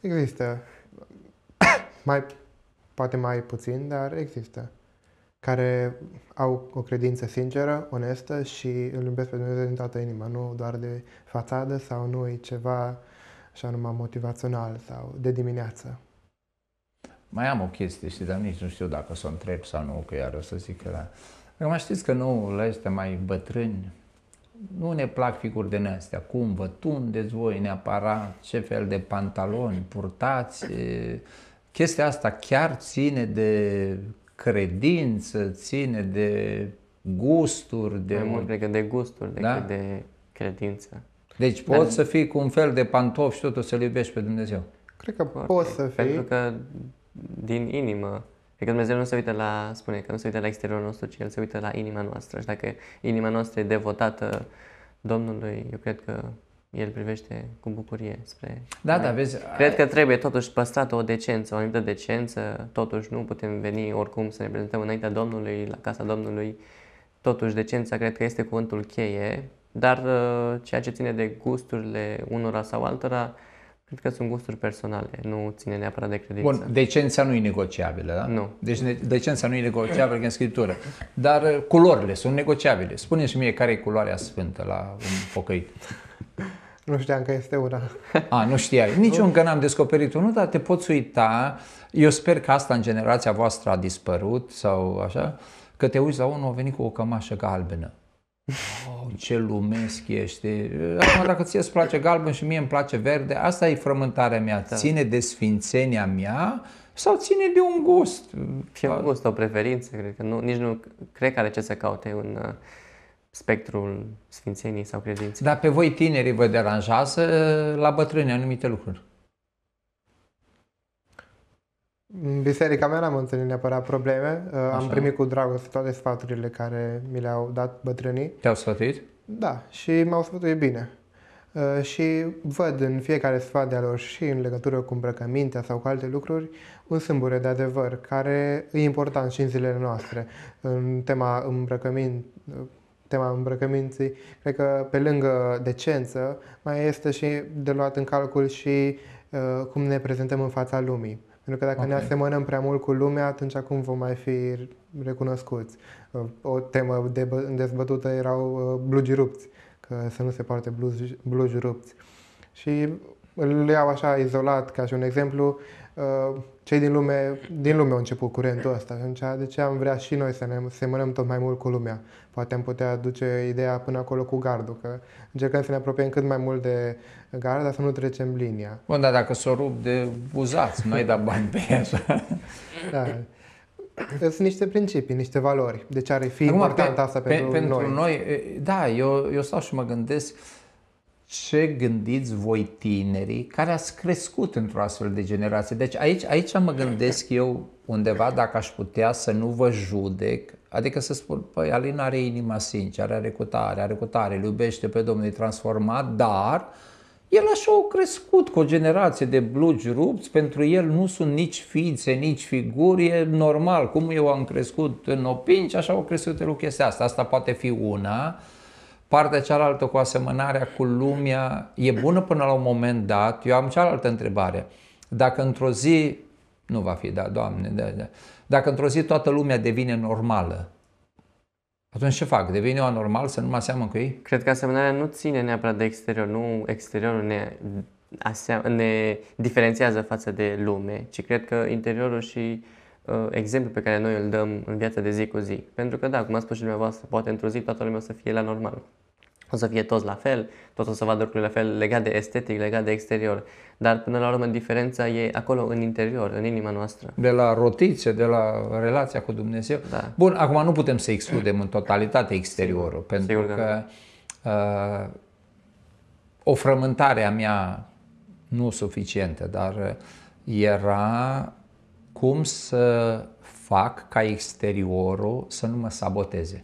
Există. mai, poate mai puțin, dar există care au o credință sinceră, onestă și îl iubesc pe Dumnezeu din toată inima, nu doar de fațadă sau nu e ceva așa numai motivațional sau de dimineață. Mai am o chestie, știi, dar nici nu știu dacă o să o întreb sau nu, că iar o să zic că da. Acum știți că nu la este mai bătrâni, nu ne plac figuri de astea. Cum vă tundeți voi neapărat, ce fel de pantaloni purtați. Chestia asta chiar ține de credință, ține de gusturi. De... Mai mult decât că de gusturi decât da? de credință. Deci poți Dar... să fii cu un fel de pantof și totuși să-L iubești pe Dumnezeu. Cred că poți. poți să fii. Pentru că din inimă. Cred că Dumnezeu nu se uită la, spune că nu se uită la exteriorul nostru, ci El se uită la inima noastră. Și dacă inima noastră e devotată Domnului, eu cred că el privește cu bucurie spre... Da, da, vezi... Cred că trebuie totuși păstrată o decență, o anumită decență, totuși nu putem veni oricum să ne prezentăm înaintea Domnului, la casa Domnului, totuși decența cred că este cuvântul cheie, dar uh, ceea ce ține de gusturile unora sau altora, cred că sunt gusturi personale, nu ține neapărat de credință. Bun, decența nu e negociabilă, da? Nu. Deci decența nu e negociabilă în Scriptură, dar uh, culorile sunt negociabile. Spune mi mie care e culoarea sfântă la un pocăit. Nu știam că este una. A, nu știai. Nici încă n-am descoperit unul, dar te poți uita. Eu sper că asta în generația voastră a dispărut sau așa, că te uiți la unul, a venit cu o cămașă galbenă. Oh, ce lumesc ești! Acum, dacă ție îți place galben și mie îmi place verde, asta e frământarea mea. Da. Ține de sfințenia mea sau ține de un gust. Și un gust, o preferință, cred că nu, nici nu cred că are ce să caute un spectrul sfințenii sau credinței. Dar pe voi tinerii vă deranjează ă, la bătrâni anumite lucruri? În biserica mea n-am întâlnit neapărat probleme. Ă, Așa. Am primit cu dragoste toate sfaturile care mi le-au dat bătrânii. Te-au sfătuit? Da, și m-au sfătuit bine. Ă, și văd în fiecare sfat de-a lor și în legătură cu îmbrăcămintea sau cu alte lucruri un sâmbure de adevăr care e important și în zilele noastre. În tema îmbrăcăminte, tema îmbrăcăminții, cred că pe lângă decență, mai este și de luat în calcul și uh, cum ne prezentăm în fața lumii. Pentru că dacă okay. ne asemănăm prea mult cu lumea, atunci cum vom mai fi recunoscuți? Uh, o temă de dezbătută erau uh, blugi rupți, că să nu se poarte blugi, blugi rupți. Și îl iau așa izolat ca și un exemplu, uh, cei din lume, din lume au început curentul ăsta. Atunci, de ce am vrea și noi să ne semănăm tot mai mult cu lumea? Poate am putea aduce ideea până acolo cu gardul, că încercăm să ne apropiem cât mai mult de gard, dar să nu trecem linia. Bun, dar dacă s-o rup de buzați, nu ai dat bani pe ea. da. Sunt niște principii, niște valori. Deci are fi Acum, important pe, asta pe, pentru, pentru noi. noi. Da, eu, eu stau și mă gândesc, uh, ce gândiți voi tinerii care ați crescut într-o astfel de generație. Deci aici, aici mă gândesc eu undeva dacă aș putea să nu vă judec, adică să spun, păi Alina are inima sinceră, are recutare, are recutare, îl iubește pe Domnul, e transformat, dar el așa au crescut cu o generație de blugi rupți, pentru el nu sunt nici ființe, nici figuri, e normal, cum eu am crescut în opinci, așa au crescut lucrurile astea. asta, asta poate fi una, partea cealaltă cu asemănarea cu lumea e bună până la un moment dat. Eu am cealaltă întrebare. Dacă într-o zi, nu va fi, da, Doamne, da, da. dacă într-o zi toată lumea devine normală, atunci ce fac? Devine eu anormal să nu mă aseamăn cu ei? Cred că asemănarea nu ține neapărat de exterior, nu exteriorul ne, asea, ne diferențiază față de lume, ci cred că interiorul și uh, exemplul pe care noi îl dăm în viața de zi cu zi. Pentru că, da, cum a spus și dumneavoastră, poate într-o zi toată lumea o să fie la normal o să fie toți la fel, toți o să vadă lucrurile la fel legat de estetic, legat de exterior. Dar până la urmă diferența e acolo în interior, în inima noastră. De la rotițe, de la relația cu Dumnezeu. Da. Bun, acum nu putem să excludem în totalitate exteriorul, pentru Sigur că, că uh, o frământare a mea nu suficientă, dar uh, era cum să fac ca exteriorul să nu mă saboteze.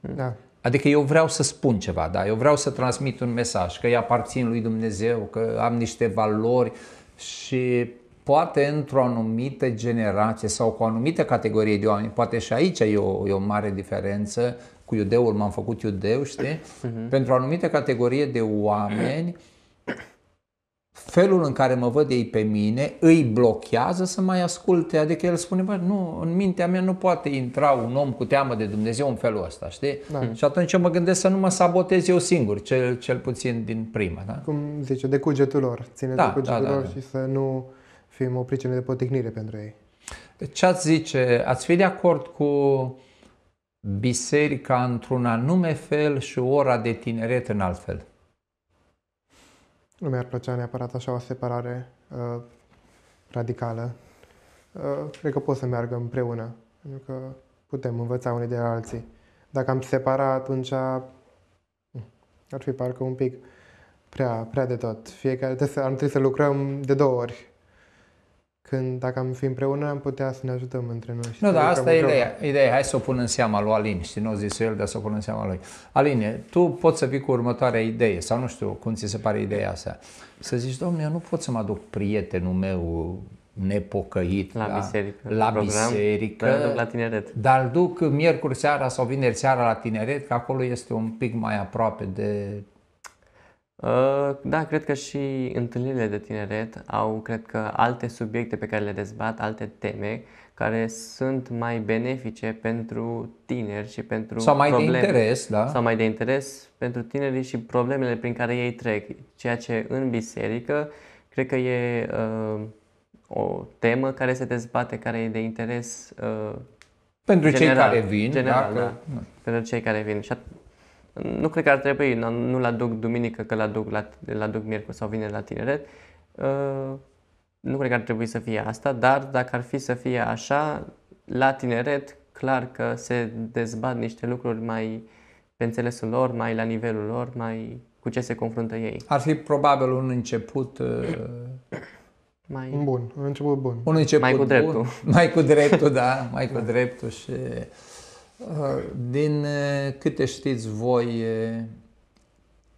Da. Adică eu vreau să spun ceva, da? eu vreau să transmit un mesaj, că îi aparțin lui Dumnezeu, că am niște valori și poate într-o anumită generație sau cu o anumită categorie de oameni, poate și aici e o, e o mare diferență, cu iudeul m-am făcut iudeu, știi? Uh-huh. Pentru o anumită categorie de oameni, uh-huh felul în care mă văd ei pe mine îi blochează să mai asculte. Adică el spune, bă, nu, în mintea mea nu poate intra un om cu teamă de Dumnezeu în felul ăsta, știi? Da. Și atunci eu mă gândesc să nu mă sabotez eu singur, cel, cel puțin din prima, da? Cum zice, de cugetul lor. Ține da, de cugetul da, da, lor da. și să nu fim o pricină de poticnire pentru ei. Ce ați zice? Ați fi de acord cu biserica într-un anume fel și ora de tineret în alt fel? Nu mi-ar plăcea neapărat așa o separare uh, radicală. Uh, cred că pot să meargă împreună, pentru că putem învăța unii de la alții. Dacă am separat, atunci hmm, ar fi parcă un pic prea, prea de tot. Fiecare trebuie să, am trebui să lucrăm de două ori când dacă am fi împreună am putea să ne ajutăm între noi. Și nu, dar asta e ideea. ideea. Hai să o pun în seama lui Alin, Și nu o zis el, dar să o pun în seama lui. Aline, tu poți să vii cu următoarea idee sau nu știu cum ți se pare ideea asta. Să zici, domnule, eu nu pot să mă aduc prietenul meu nepocăit la, la biserică, la, program, biserică la tineret. dar duc miercuri seara sau vineri seara la tineret, că acolo este un pic mai aproape de Uh, da, cred că și întâlnirile de tineret au, cred că, alte subiecte pe care le dezbat, alte teme care sunt mai benefice pentru tineri și pentru sau mai probleme. de interes, da? Sau mai de interes pentru tinerii și problemele prin care ei trec, ceea ce în biserică cred că e uh, o temă care se dezbate, care e de interes uh, pentru general, cei care vin, general, dacă... da, pentru cei care vin. Și nu cred că ar trebui, nu-l aduc duminică, că l-aduc, la, l-aduc miercuri sau vineri la tineret. Uh, nu cred că ar trebui să fie asta, dar dacă ar fi să fie așa, la tineret, clar că se dezbat niște lucruri mai pe înțelesul lor, mai la nivelul lor, mai cu ce se confruntă ei. Ar fi probabil un început uh, mai bun, un început bun. Un început mai cu dreptul. Bun, mai cu dreptul, da, mai cu dreptul și Uh, din uh, câte știți voi, uh,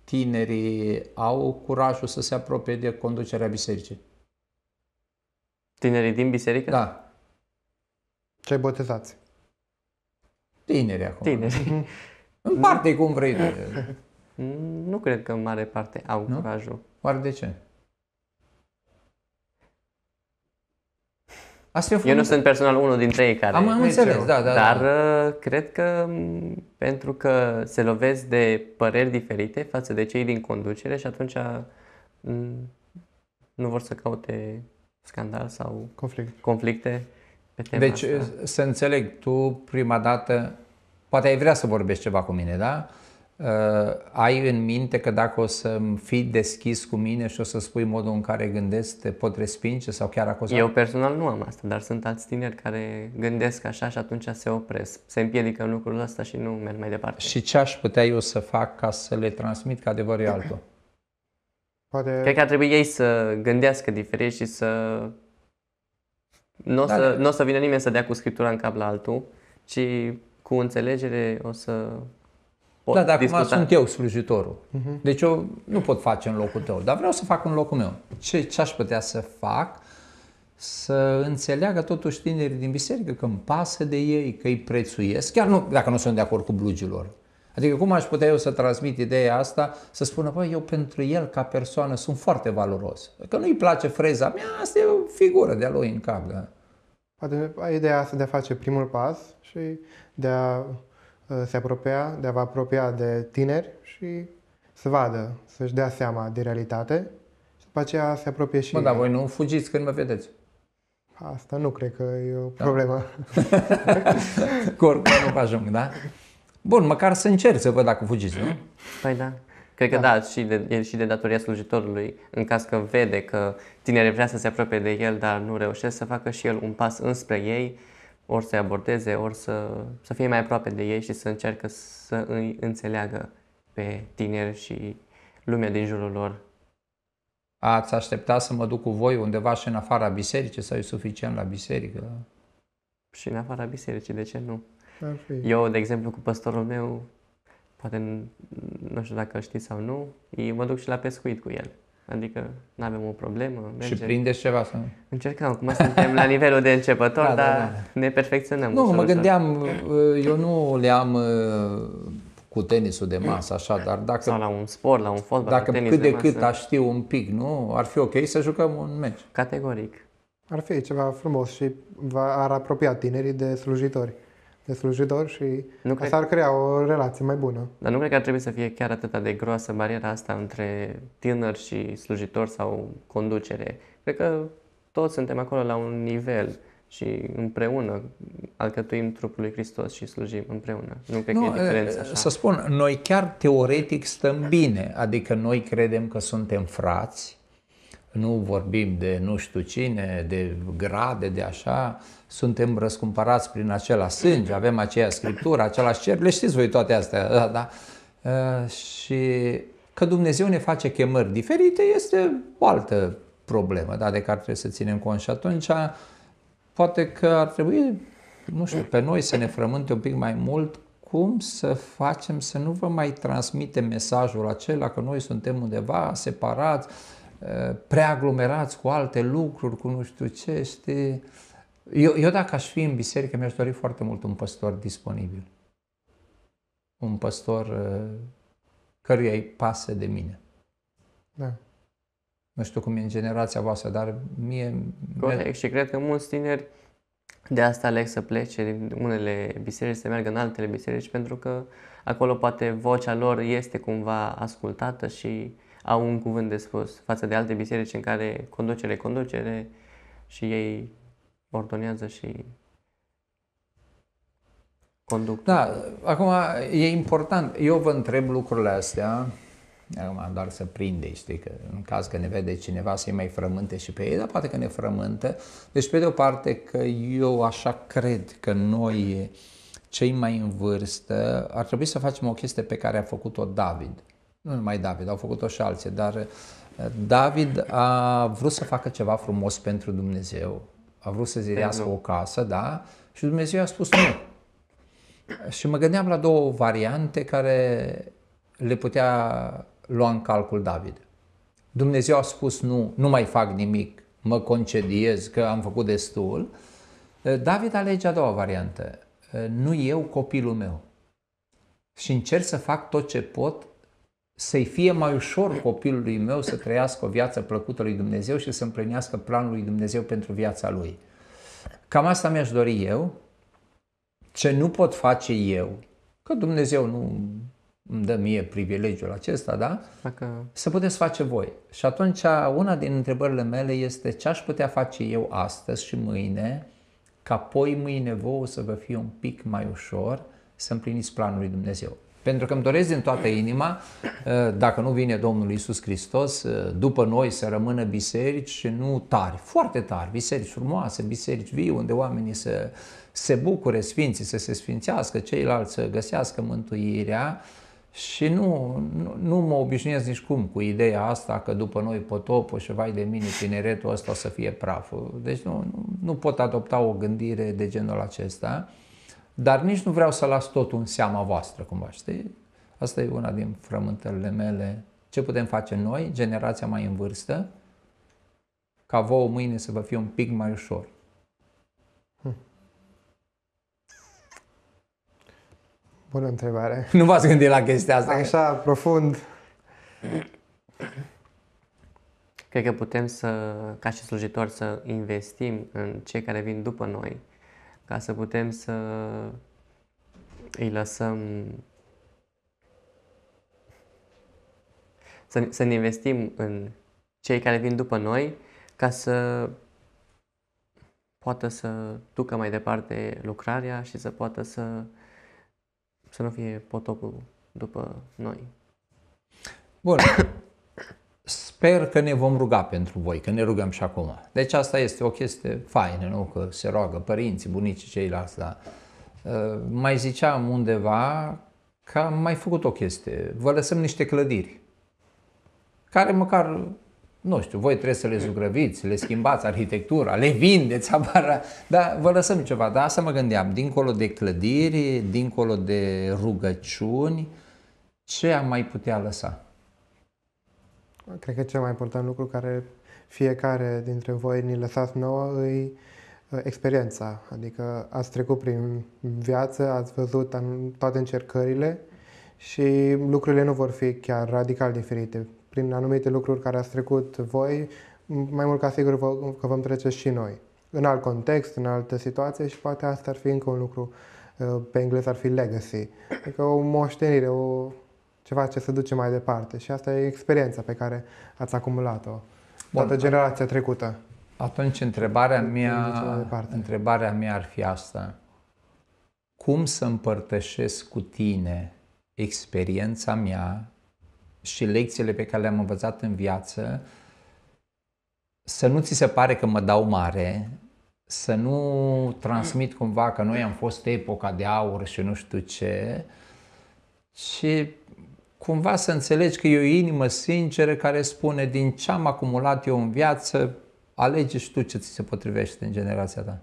tinerii au curajul să se apropie de conducerea bisericii? Tinerii din biserică? Da. Cei botezați. Tineri acum. Tineri. Mhm. În parte, cum vrei. Nu cred că în mare parte au nu? curajul. Oare de ce? Asta eu, eu nu sunt personal unul dintre ei care... Am, am înțeles, da, da. da. Dar da. cred că mm, pentru că se lovesc de păreri diferite față de cei din conducere și atunci mm, nu vor să caute scandal sau Conflict. conflicte pe tema Deci asta. să înțeleg, tu prima dată, poate ai vrea să vorbești ceva cu mine, da? Uh, ai în minte că dacă o să fii deschis cu mine și o să spui modul în care gândesc, te pot respinge sau chiar acuza? Eu personal nu am asta, dar sunt alți tineri care gândesc așa și atunci se opresc, se împiedică în lucrul ăsta și nu merg mai departe. Și ce aș putea eu să fac ca să le transmit că adevărul e altul? Poate... Cred că ar trebui ei să gândească diferit și să... Nu o da, să, dar... n-o să vină nimeni să dea cu scriptura în cap la altul, ci cu înțelegere o să pot Da, dar discuta. acum sunt eu slujitorul. Uh-huh. Deci eu nu pot face în locul tău, dar vreau să fac în locul meu. Ce, ce aș putea să fac? Să înțeleagă totuși tinerii din biserică că îmi pasă de ei, că îi prețuiesc, chiar nu, dacă nu sunt de acord cu blugilor. Adică cum aș putea eu să transmit ideea asta, să spună, băi, eu pentru el ca persoană sunt foarte valoros. Că nu-i place freza mea, asta e o figură de-a lui în cap. Da? Poate ai ideea asta de a face primul pas și de a Uh, se apropia, de a vă apropia de tineri și să vadă, să-și dea seama de realitate și după aceea se apropie și... Bă, dar voi nu fugiți când mă vedeți. Asta nu cred că e o da. problemă. Da. Cu nu vă ajung, da? Bun, măcar să încerc să văd dacă fugiți, nu? Păi da. Cred că da, da și de, e și de datoria slujitorului, în caz că vede că tinerii vrea să se apropie de el, dar nu reușește să facă și el un pas înspre ei, ori să-i abordeze, ori să, să fie mai aproape de ei și să încearcă să îi înțeleagă pe tineri și lumea din jurul lor. Ați aștepta să mă duc cu voi undeva și în afara bisericii sau e suficient la biserică? Și în afara bisericii, de ce nu? Eu, de exemplu, cu pastorul meu, poate nu știu dacă îl știți sau nu, mă duc și la pescuit cu el. Adică nu avem o problemă. Mergem. Și prindeți ceva să nu? Încercăm. Acum suntem la nivelul de începător, da, da, dar da, da. ne perfecționăm. Nu, mă gândeam, uh, eu nu le-am uh, cu tenisul de masă, așa, dar dacă... Sau la un sport, la un fotbal, Dacă cât de, de masă, cât aș ști un pic, nu? Ar fi ok să jucăm un meci. Categoric. Ar fi ceva frumos și ar apropia tinerii de slujitori de slujitor și nu asta ar crea o relație mai bună. Dar nu cred că ar trebui să fie chiar atât de groasă bariera asta între tânăr și slujitor sau conducere. Cred că toți suntem acolo la un nivel și împreună alcătuim trupul lui Hristos și slujim împreună. Nu cred nu, că e diferență așa. Să spun, noi chiar teoretic stăm bine, adică noi credem că suntem frați, nu vorbim de nu știu cine, de grade, de așa, suntem răscumpărați prin acela sânge, avem aceea scriptură, același cer, le știți voi toate astea, da, da. și că Dumnezeu ne face chemări diferite este o altă problemă, da, de care trebuie să ținem cont și atunci poate că ar trebui, nu știu, pe noi să ne frământe un pic mai mult cum să facem să nu vă mai transmitem mesajul acela că noi suntem undeva separați, preaglomerați cu alte lucruri, cu nu știu ce, știi? Eu, eu dacă aș fi în biserică, mi-aș dori foarte mult un păstor disponibil. Un păstor uh, căruia îi pasă de mine. Da. Nu știu cum e în generația voastră, dar mie... Corect, și cred că mulți tineri de asta aleg să plece din unele biserici, să meargă în altele biserici, pentru că acolo poate vocea lor este cumva ascultată și au un cuvânt de spus față de alte biserici în care conducere, conducere și ei ordonează și conduc. Da, acum e important. Eu vă întreb lucrurile astea, acum doar să prinde, știi, că în caz că ne vede cineva să-i mai frământe și pe ei, dar poate că ne frământă. Deci, pe de o parte, că eu așa cred că noi, cei mai în vârstă, ar trebui să facem o chestie pe care a făcut-o David nu numai David, au făcut-o și alții, dar eh, David a vrut să facă ceva frumos pentru Dumnezeu. A vrut să zilească o casă, da? Și Dumnezeu a spus nu. Și mă gândeam la două variante care le putea lua în calcul David. Dumnezeu a spus nu, nu mai fac nimic, mă concediez că am făcut destul. Eh, David alege a doua variantă. Eh, nu eu, copilul meu. Și încerc să fac tot ce pot să-i fie mai ușor copilului meu să trăiască o viață plăcută lui Dumnezeu și să împlinească planul lui Dumnezeu pentru viața lui. Cam asta mi-aș dori eu. Ce nu pot face eu, că Dumnezeu nu îmi dă mie privilegiul acesta, da? Dacă... Să puteți face voi. Și atunci una din întrebările mele este ce aș putea face eu astăzi și mâine, ca apoi mâine vouă să vă fie un pic mai ușor să împliniți planul lui Dumnezeu. Pentru că îmi doresc din toată inima, ă, dacă nu vine Domnul Isus Hristos, ă, după noi să rămână biserici nu tari, foarte tari, biserici frumoase, biserici vii, unde oamenii să se bucure, sfinții să se sfințească, ceilalți să găsească mântuirea și nu, nu, nu mă obișnuiesc nici cum cu ideea asta că după noi potopul și vai de mine tineretul ăsta o să fie praful. Deci nu, nu pot adopta o gândire de genul acesta dar nici nu vreau să las totul în seama voastră, cumva, știi? Asta e una din frământările mele. Ce putem face noi, generația mai în vârstă, ca vouă mâine să vă fie un pic mai ușor? Hm. Bună întrebare. Nu v-ați gândit la chestia asta? Așa, profund. Cred că putem să, ca și slujitori, să investim în cei care vin după noi ca să putem să îi lăsăm să, să ne investim în cei care vin după noi ca să poată să ducă mai departe lucrarea și să poată să, să nu fie potopul după noi. Bun. sper că ne vom ruga pentru voi, că ne rugăm și acum. Deci asta este o chestie faină, nu? Că se roagă părinții, bunicii, ceilalți, dar ă, mai ziceam undeva că am mai făcut o chestie. Vă lăsăm niște clădiri care măcar, nu știu, voi trebuie să le zugrăviți, le schimbați arhitectura, le vindeți, apara, dar vă lăsăm ceva. Dar asta mă gândeam, dincolo de clădiri, dincolo de rugăciuni, ce am mai putea lăsa? cred că cel mai important lucru care fiecare dintre voi ni lăsați nouă e uh, experiența. Adică ați trecut prin viață, ați văzut toate încercările și lucrurile nu vor fi chiar radical diferite. Prin anumite lucruri care ați trecut voi, mai mult ca sigur că vom trece și noi. În alt context, în altă situație și poate asta ar fi încă un lucru, uh, pe engleză ar fi legacy. Adică o moștenire, o ceva ce se duce mai departe și asta e experiența pe care ați acumulat-o Bun. toată da. generația trecută. Atunci întrebarea mea, întrebarea mea ar fi asta. Cum să împărtășesc cu tine experiența mea și lecțiile pe care le-am învățat în viață, să nu ți se pare că mă dau mare, să nu transmit cumva că noi am fost epoca de aur și nu știu ce, și cumva să înțelegi că e o inimă sinceră care spune din ce am acumulat eu în viață, alege și tu ce ți se potrivește în generația ta.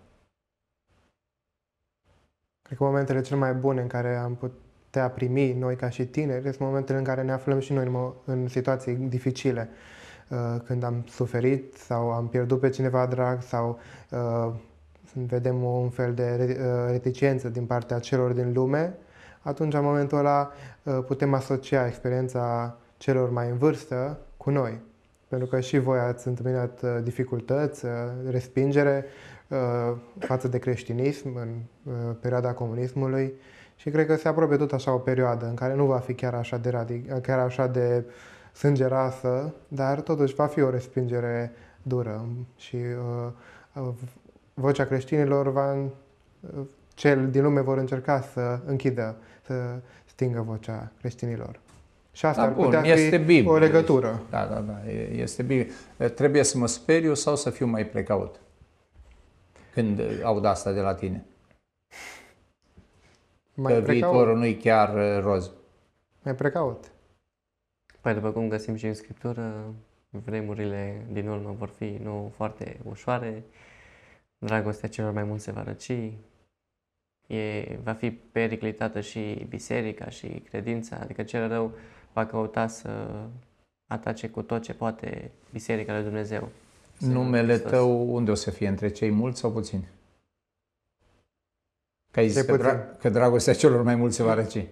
Cred că momentele cele mai bune în care am putea primi noi ca și tineri sunt momentele în care ne aflăm și noi în, situații dificile. Uh, când am suferit sau am pierdut pe cineva drag sau uh, vedem un fel de uh, reticență din partea celor din lume atunci în momentul ăla ă, putem asocia experiența celor mai în vârstă cu noi. Pentru că și voi ați întâmpinat ă, dificultăți, ă, respingere față de creștinism în perioada comunismului și cred că se apropie tot așa o perioadă în care nu va fi chiar așa de, radic- chiar așa de sângerasă, dar totuși va fi o respingere dură și vocea creștinilor va, cel din lume vor încerca să închidă stingă vocea creștinilor. Și asta da, ar bun, putea este fi bine. o legătură. Da, da, da, este bine. Trebuie să mă speriu sau să fiu mai precaut când aud asta de la tine? Mai că precaut. viitorul nu-i chiar uh, roz. Mai precaut. Păi după cum găsim și în Scriptură, vremurile din urmă vor fi nu foarte ușoare, dragostea celor mai mulți se va răci, e, va fi periclitată și biserica și credința, adică cel rău va căuta să atace cu tot ce poate biserica lui Dumnezeu. Numele Hristos. tău unde o să fie? Între cei mulți sau puțini? Că, că, dra- că dragostea celor mai mulți se va răci.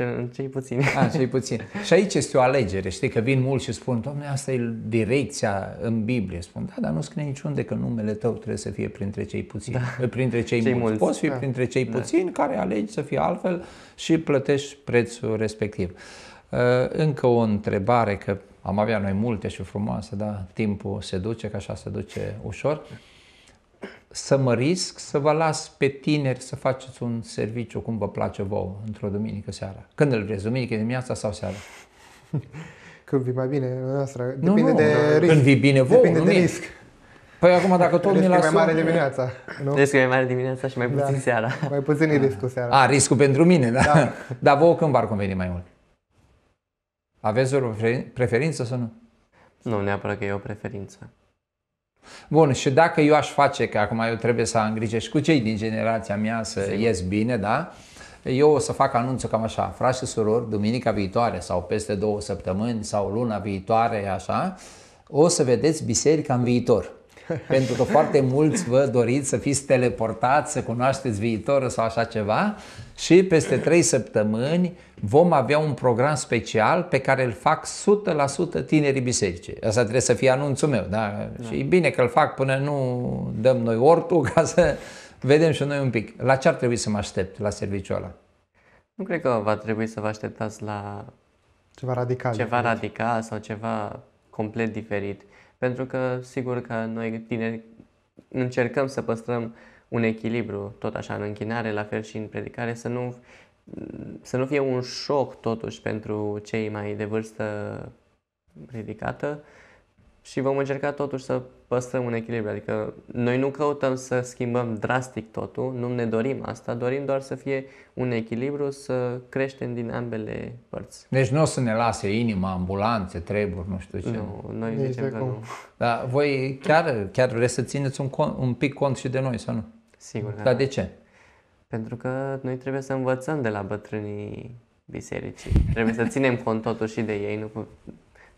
Cel, cei puțini. A, cei puțini. Și aici este o alegere. Știi că vin mulți și spun, Doamne, asta e direcția în Biblie. Spun, da, dar nu scrie niciunde că numele tău trebuie să fie printre cei puțini, da. Păi, printre cei, cei mulți. mulți. Poți fi da. printre cei da. puțini da. care alegi să fie altfel și plătești prețul respectiv. Uh, încă o întrebare, că am avea noi multe și frumoase, dar timpul se duce, că așa se duce ușor să mă risc, să vă las pe tineri să faceți un serviciu cum vă place vouă într-o duminică seara. Când îl vreți, duminică dimineața sau seara? Când vii mai bine, noastră. Depinde nu, nu, de risc. Când vii bine vouă, Depinde nu de risc. Păi acum dacă tot mi l mai mare dimineața, nu? Risc mai mare dimineața și mai da. puțin da. seara. Mai puțin e ah. riscul seara. A, ah, riscul pentru mine, da. da. Dar vouă când v-ar conveni mai mult? Aveți o preferință sau nu? Nu neapărat că e o preferință. Bun, și dacă eu aș face, că acum eu trebuie să am grijă și cu cei din generația mea să Sigur. ies bine, da? Eu o să fac anunțul cam așa, frați și surori, duminica viitoare sau peste două săptămâni sau luna viitoare, așa, o să vedeți biserica în viitor. pentru că foarte mulți vă doriți să fiți teleportați, să cunoașteți viitorul sau așa ceva și peste trei săptămâni vom avea un program special pe care îl fac 100% tinerii bisericii. Asta trebuie să fie anunțul meu, da? da. Și e bine că îl fac până nu dăm noi ortul ca să vedem și noi un pic. La ce ar trebui să mă aștept la serviciul ăla? Nu cred că va trebui să vă așteptați la ceva radical, ceva radical sau ceva complet diferit pentru că sigur că noi tineri încercăm să păstrăm un echilibru, tot așa în închinare, la fel și în predicare, să nu, să nu fie un șoc totuși pentru cei mai de vârstă predicată și vom încerca totuși să păstrăm un echilibru. Adică noi nu căutăm să schimbăm drastic totul, nu ne dorim asta, dorim doar să fie un echilibru, să creștem din ambele părți. Deci nu o să ne lase inima, ambulanțe, treburi, nu știu ce. Nu, noi Nici deci zicem că cum. nu. Dar voi chiar, chiar vreți să țineți un, con, un pic cont și de noi, sau nu? Sigur. Dar da. de ce? Pentru că noi trebuie să învățăm de la bătrânii bisericii. Trebuie să ținem cont totuși de ei, nu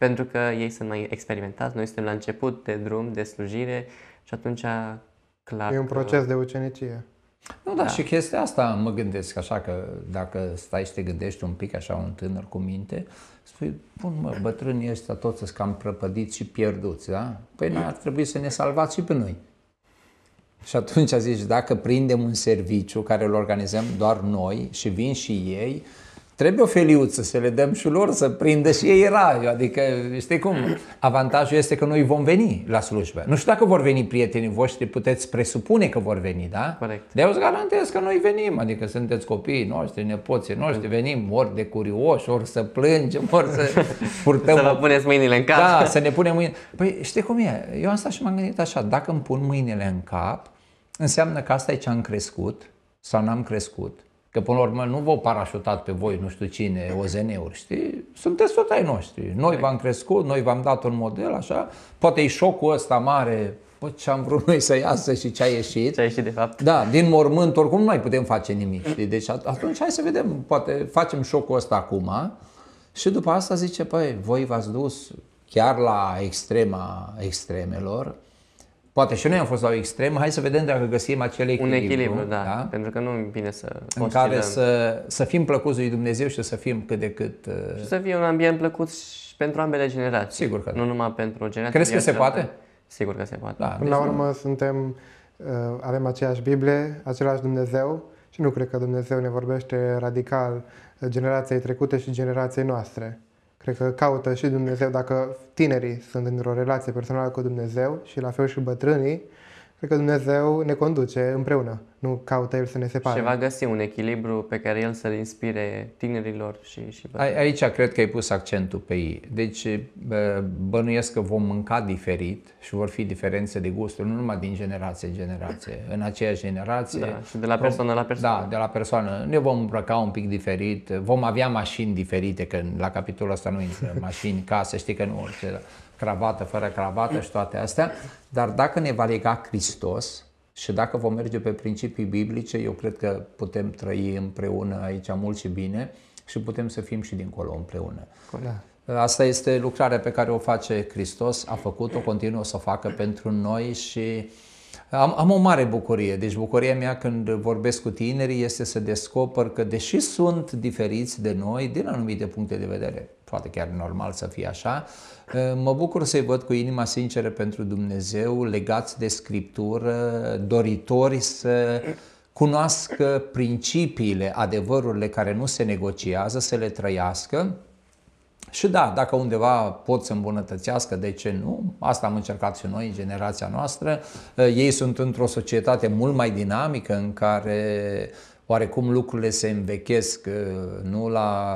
pentru că ei sunt mai experimentați, noi suntem la început de drum, de slujire și atunci clar E un proces că... de ucenicie. Nu, dar da, și chestia asta mă gândesc așa că dacă stai și te gândești un pic așa un tânăr cu minte, spui, bun mă, bătrânii ăștia toți sunt cam prăpădiți și pierduți, da? Păi nu ar trebui să ne salvați și pe noi. Și atunci zici, dacă prindem un serviciu care îl organizăm doar noi și vin și ei, trebuie o feliuță să le dăm și lor să prindă și ei raiul. Adică, știi cum, avantajul este că noi vom veni la slujbă. Nu știu dacă vor veni prietenii voștri, puteți presupune că vor veni, da? Corect. Dar eu îți garantez că noi venim, adică sunteți copiii noștri, nepoții noștri, venim ori de curioși, ori să plângem, ori să purtăm... să vă puneți mâinile în cap. Da, să ne punem mâinile. Păi știi cum e? Eu am stat și m-am gândit așa, dacă îmi pun mâinile în cap, înseamnă că asta e ce am crescut sau n-am crescut Că până la urmă nu vă parașutat pe voi nu știu cine OZN-uri, știi? Sunteți tot ai noștri. Noi v-am crescut, noi v-am dat un model, așa. Poate e șocul ăsta mare, bă, ce am vrut noi să iasă și ce a ieșit. Ce a ieșit de fapt. Da, din mormânt oricum nu mai putem face nimic, știi? Deci atunci hai să vedem, poate facem șocul ăsta acum și după asta zice, păi, voi v-ați dus chiar la extrema extremelor, Poate și noi am fost la o extrem, hai să vedem dacă găsim acel echilibru. Un echilibru, da, da? pentru că nu îmi bine să În care să, să fim plăcuți lui Dumnezeu și să fim cât de cât... Uh... Și să fie un ambient plăcut și pentru ambele generații. Sigur că da. Nu da. numai pentru generații. Crezi că se poate? Altă. Sigur că se poate. Da. Până la deci- urmă nu. suntem, uh, avem aceeași Biblie, același Dumnezeu și nu cred că Dumnezeu ne vorbește radical uh, generației trecute și generației noastre. Cred că caută și Dumnezeu, dacă tinerii sunt într-o relație personală cu Dumnezeu și la fel și bătrânii, cred că Dumnezeu ne conduce împreună, nu caută El să ne separe. Și va găsi un echilibru pe care El să-l inspire tinerilor și... și A, aici cred că ai pus accentul pe ei. Deci bănuiesc că vom mânca diferit și vor fi diferențe de gusturi, nu numai din generație în generație, în aceeași generație. Da, și de la persoană la persoană. Da, de la persoană. Ne vom îmbrăca un pic diferit, vom avea mașini diferite, că la capitolul ăsta nu intră mașini, case, știi că nu orice. Da cravată, fără cravată și toate astea, dar dacă ne va lega Hristos și dacă vom merge pe principii biblice, eu cred că putem trăi împreună aici mult și bine și putem să fim și dincolo împreună. Da. Asta este lucrarea pe care o face Hristos, a făcut-o, continuă să o facă pentru noi și am, am o mare bucurie. Deci bucuria mea când vorbesc cu tinerii este să descoper că deși sunt diferiți de noi din anumite puncte de vedere, poate chiar normal să fie așa. Uh, mă bucur să-i văd cu inima sinceră pentru Dumnezeu, legați de Scriptură, doritori să cunoască principiile, adevărurile care nu se negociază, să le trăiască. Și da, dacă undeva pot să îmbunătățească, de ce nu? Asta am încercat și noi, generația noastră. Uh, ei sunt într-o societate mult mai dinamică în care oarecum lucrurile se învechesc, uh, nu la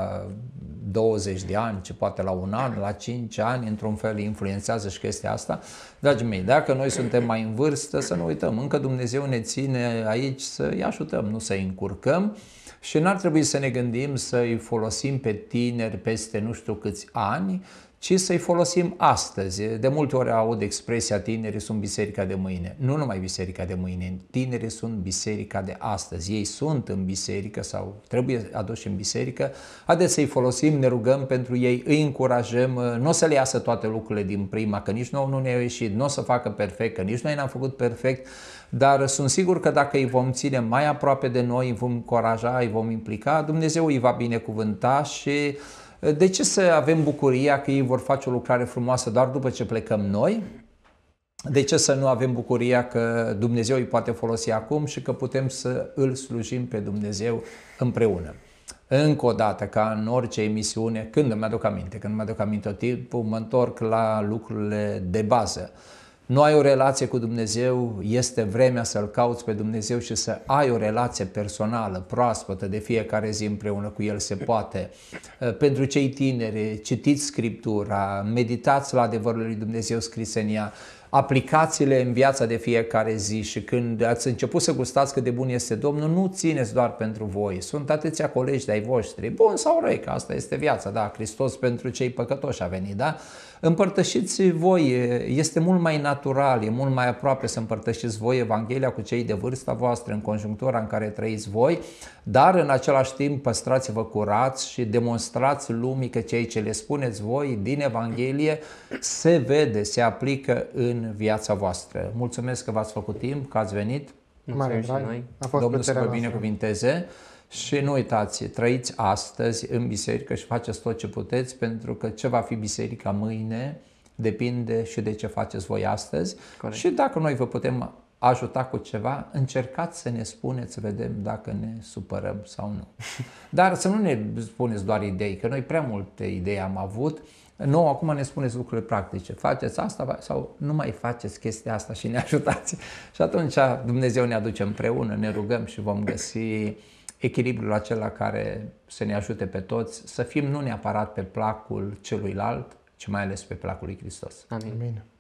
20 de ani, ci poate la un an, la 5 ani, într-un fel influențează și chestia asta. Dragii mei, dacă noi suntem mai în vârstă, să nu uităm, încă Dumnezeu ne ține aici să-i ajutăm, nu să-i încurcăm și n-ar trebui să ne gândim să-i folosim pe tineri peste nu știu câți ani, ci să-i folosim astăzi. De multe ori aud expresia tinerii sunt biserica de mâine. Nu numai biserica de mâine, tinerii sunt biserica de astăzi. Ei sunt în biserică sau trebuie aduși în biserică. Haideți să-i folosim, ne rugăm pentru ei, îi încurajăm. Nu o să le iasă toate lucrurile din prima, că nici nou nu ne a ieșit, nu o să facă perfect, că nici noi n-am făcut perfect, dar sunt sigur că dacă îi vom ține mai aproape de noi, îi vom încuraja, îi vom implica, Dumnezeu îi va binecuvânta și uh, de ce să avem bucuria că ei vor face o lucrare frumoasă doar după ce plecăm noi? De ce să nu avem bucuria că Dumnezeu îi poate folosi acum și că putem să îl slujim pe Dumnezeu împreună? Încă o dată, ca în orice emisiune, când îmi aduc aminte, când îmi aduc aminte tot timpul, mă întorc la lucrurile de bază. Uh, nu ai o relație cu Dumnezeu, este vremea să-L cauți pe Dumnezeu și să ai o relație personală, proaspătă, de fiecare zi împreună cu El se poate. Eh, pentru cei tineri, citiți Scriptura, meditați la adevărul lui Dumnezeu scris în ea, aplicați-le în viața de fiecare zi și când ați început să gustați cât de bun este Domnul, nu țineți doar pentru voi. Sunt atâția colegi de-ai voștri, bun sau răi, că asta este viața, da, Hristos pentru cei păcătoși a venit, da? Împărtășiți voi, este mult mai natural, e mult mai aproape să împărtășiți voi Evanghelia cu cei de vârsta voastră în conjunctura în care trăiți voi, dar în același timp păstrați-vă curați și demonstrați lumii că cei ce le spuneți voi din Evanghelie se vede, se aplică în viața voastră. Mulțumesc că v-ați făcut timp, că ați venit. Mare noi. A fost Domnul să vă binecuvinteze. Noastră. Și nu uitați, trăiți astăzi în biserică și faceți tot ce puteți, pentru că ce va fi biserica mâine depinde și de ce faceți voi astăzi. Corect. Și dacă noi vă putem ajuta cu ceva, încercați să ne spuneți, să vedem dacă ne supărăm sau nu. Dar să nu ne spuneți doar idei, că noi prea multe idei am avut. Nu, acum ne spuneți lucruri practice. Faceți asta sau nu mai faceți chestia asta și ne ajutați. Și atunci Dumnezeu ne aduce împreună, ne rugăm și vom găsi echilibrul acela care să ne ajute pe toți să fim nu neapărat pe placul celuilalt, ci mai ales pe placul lui Hristos. Amin. Amin.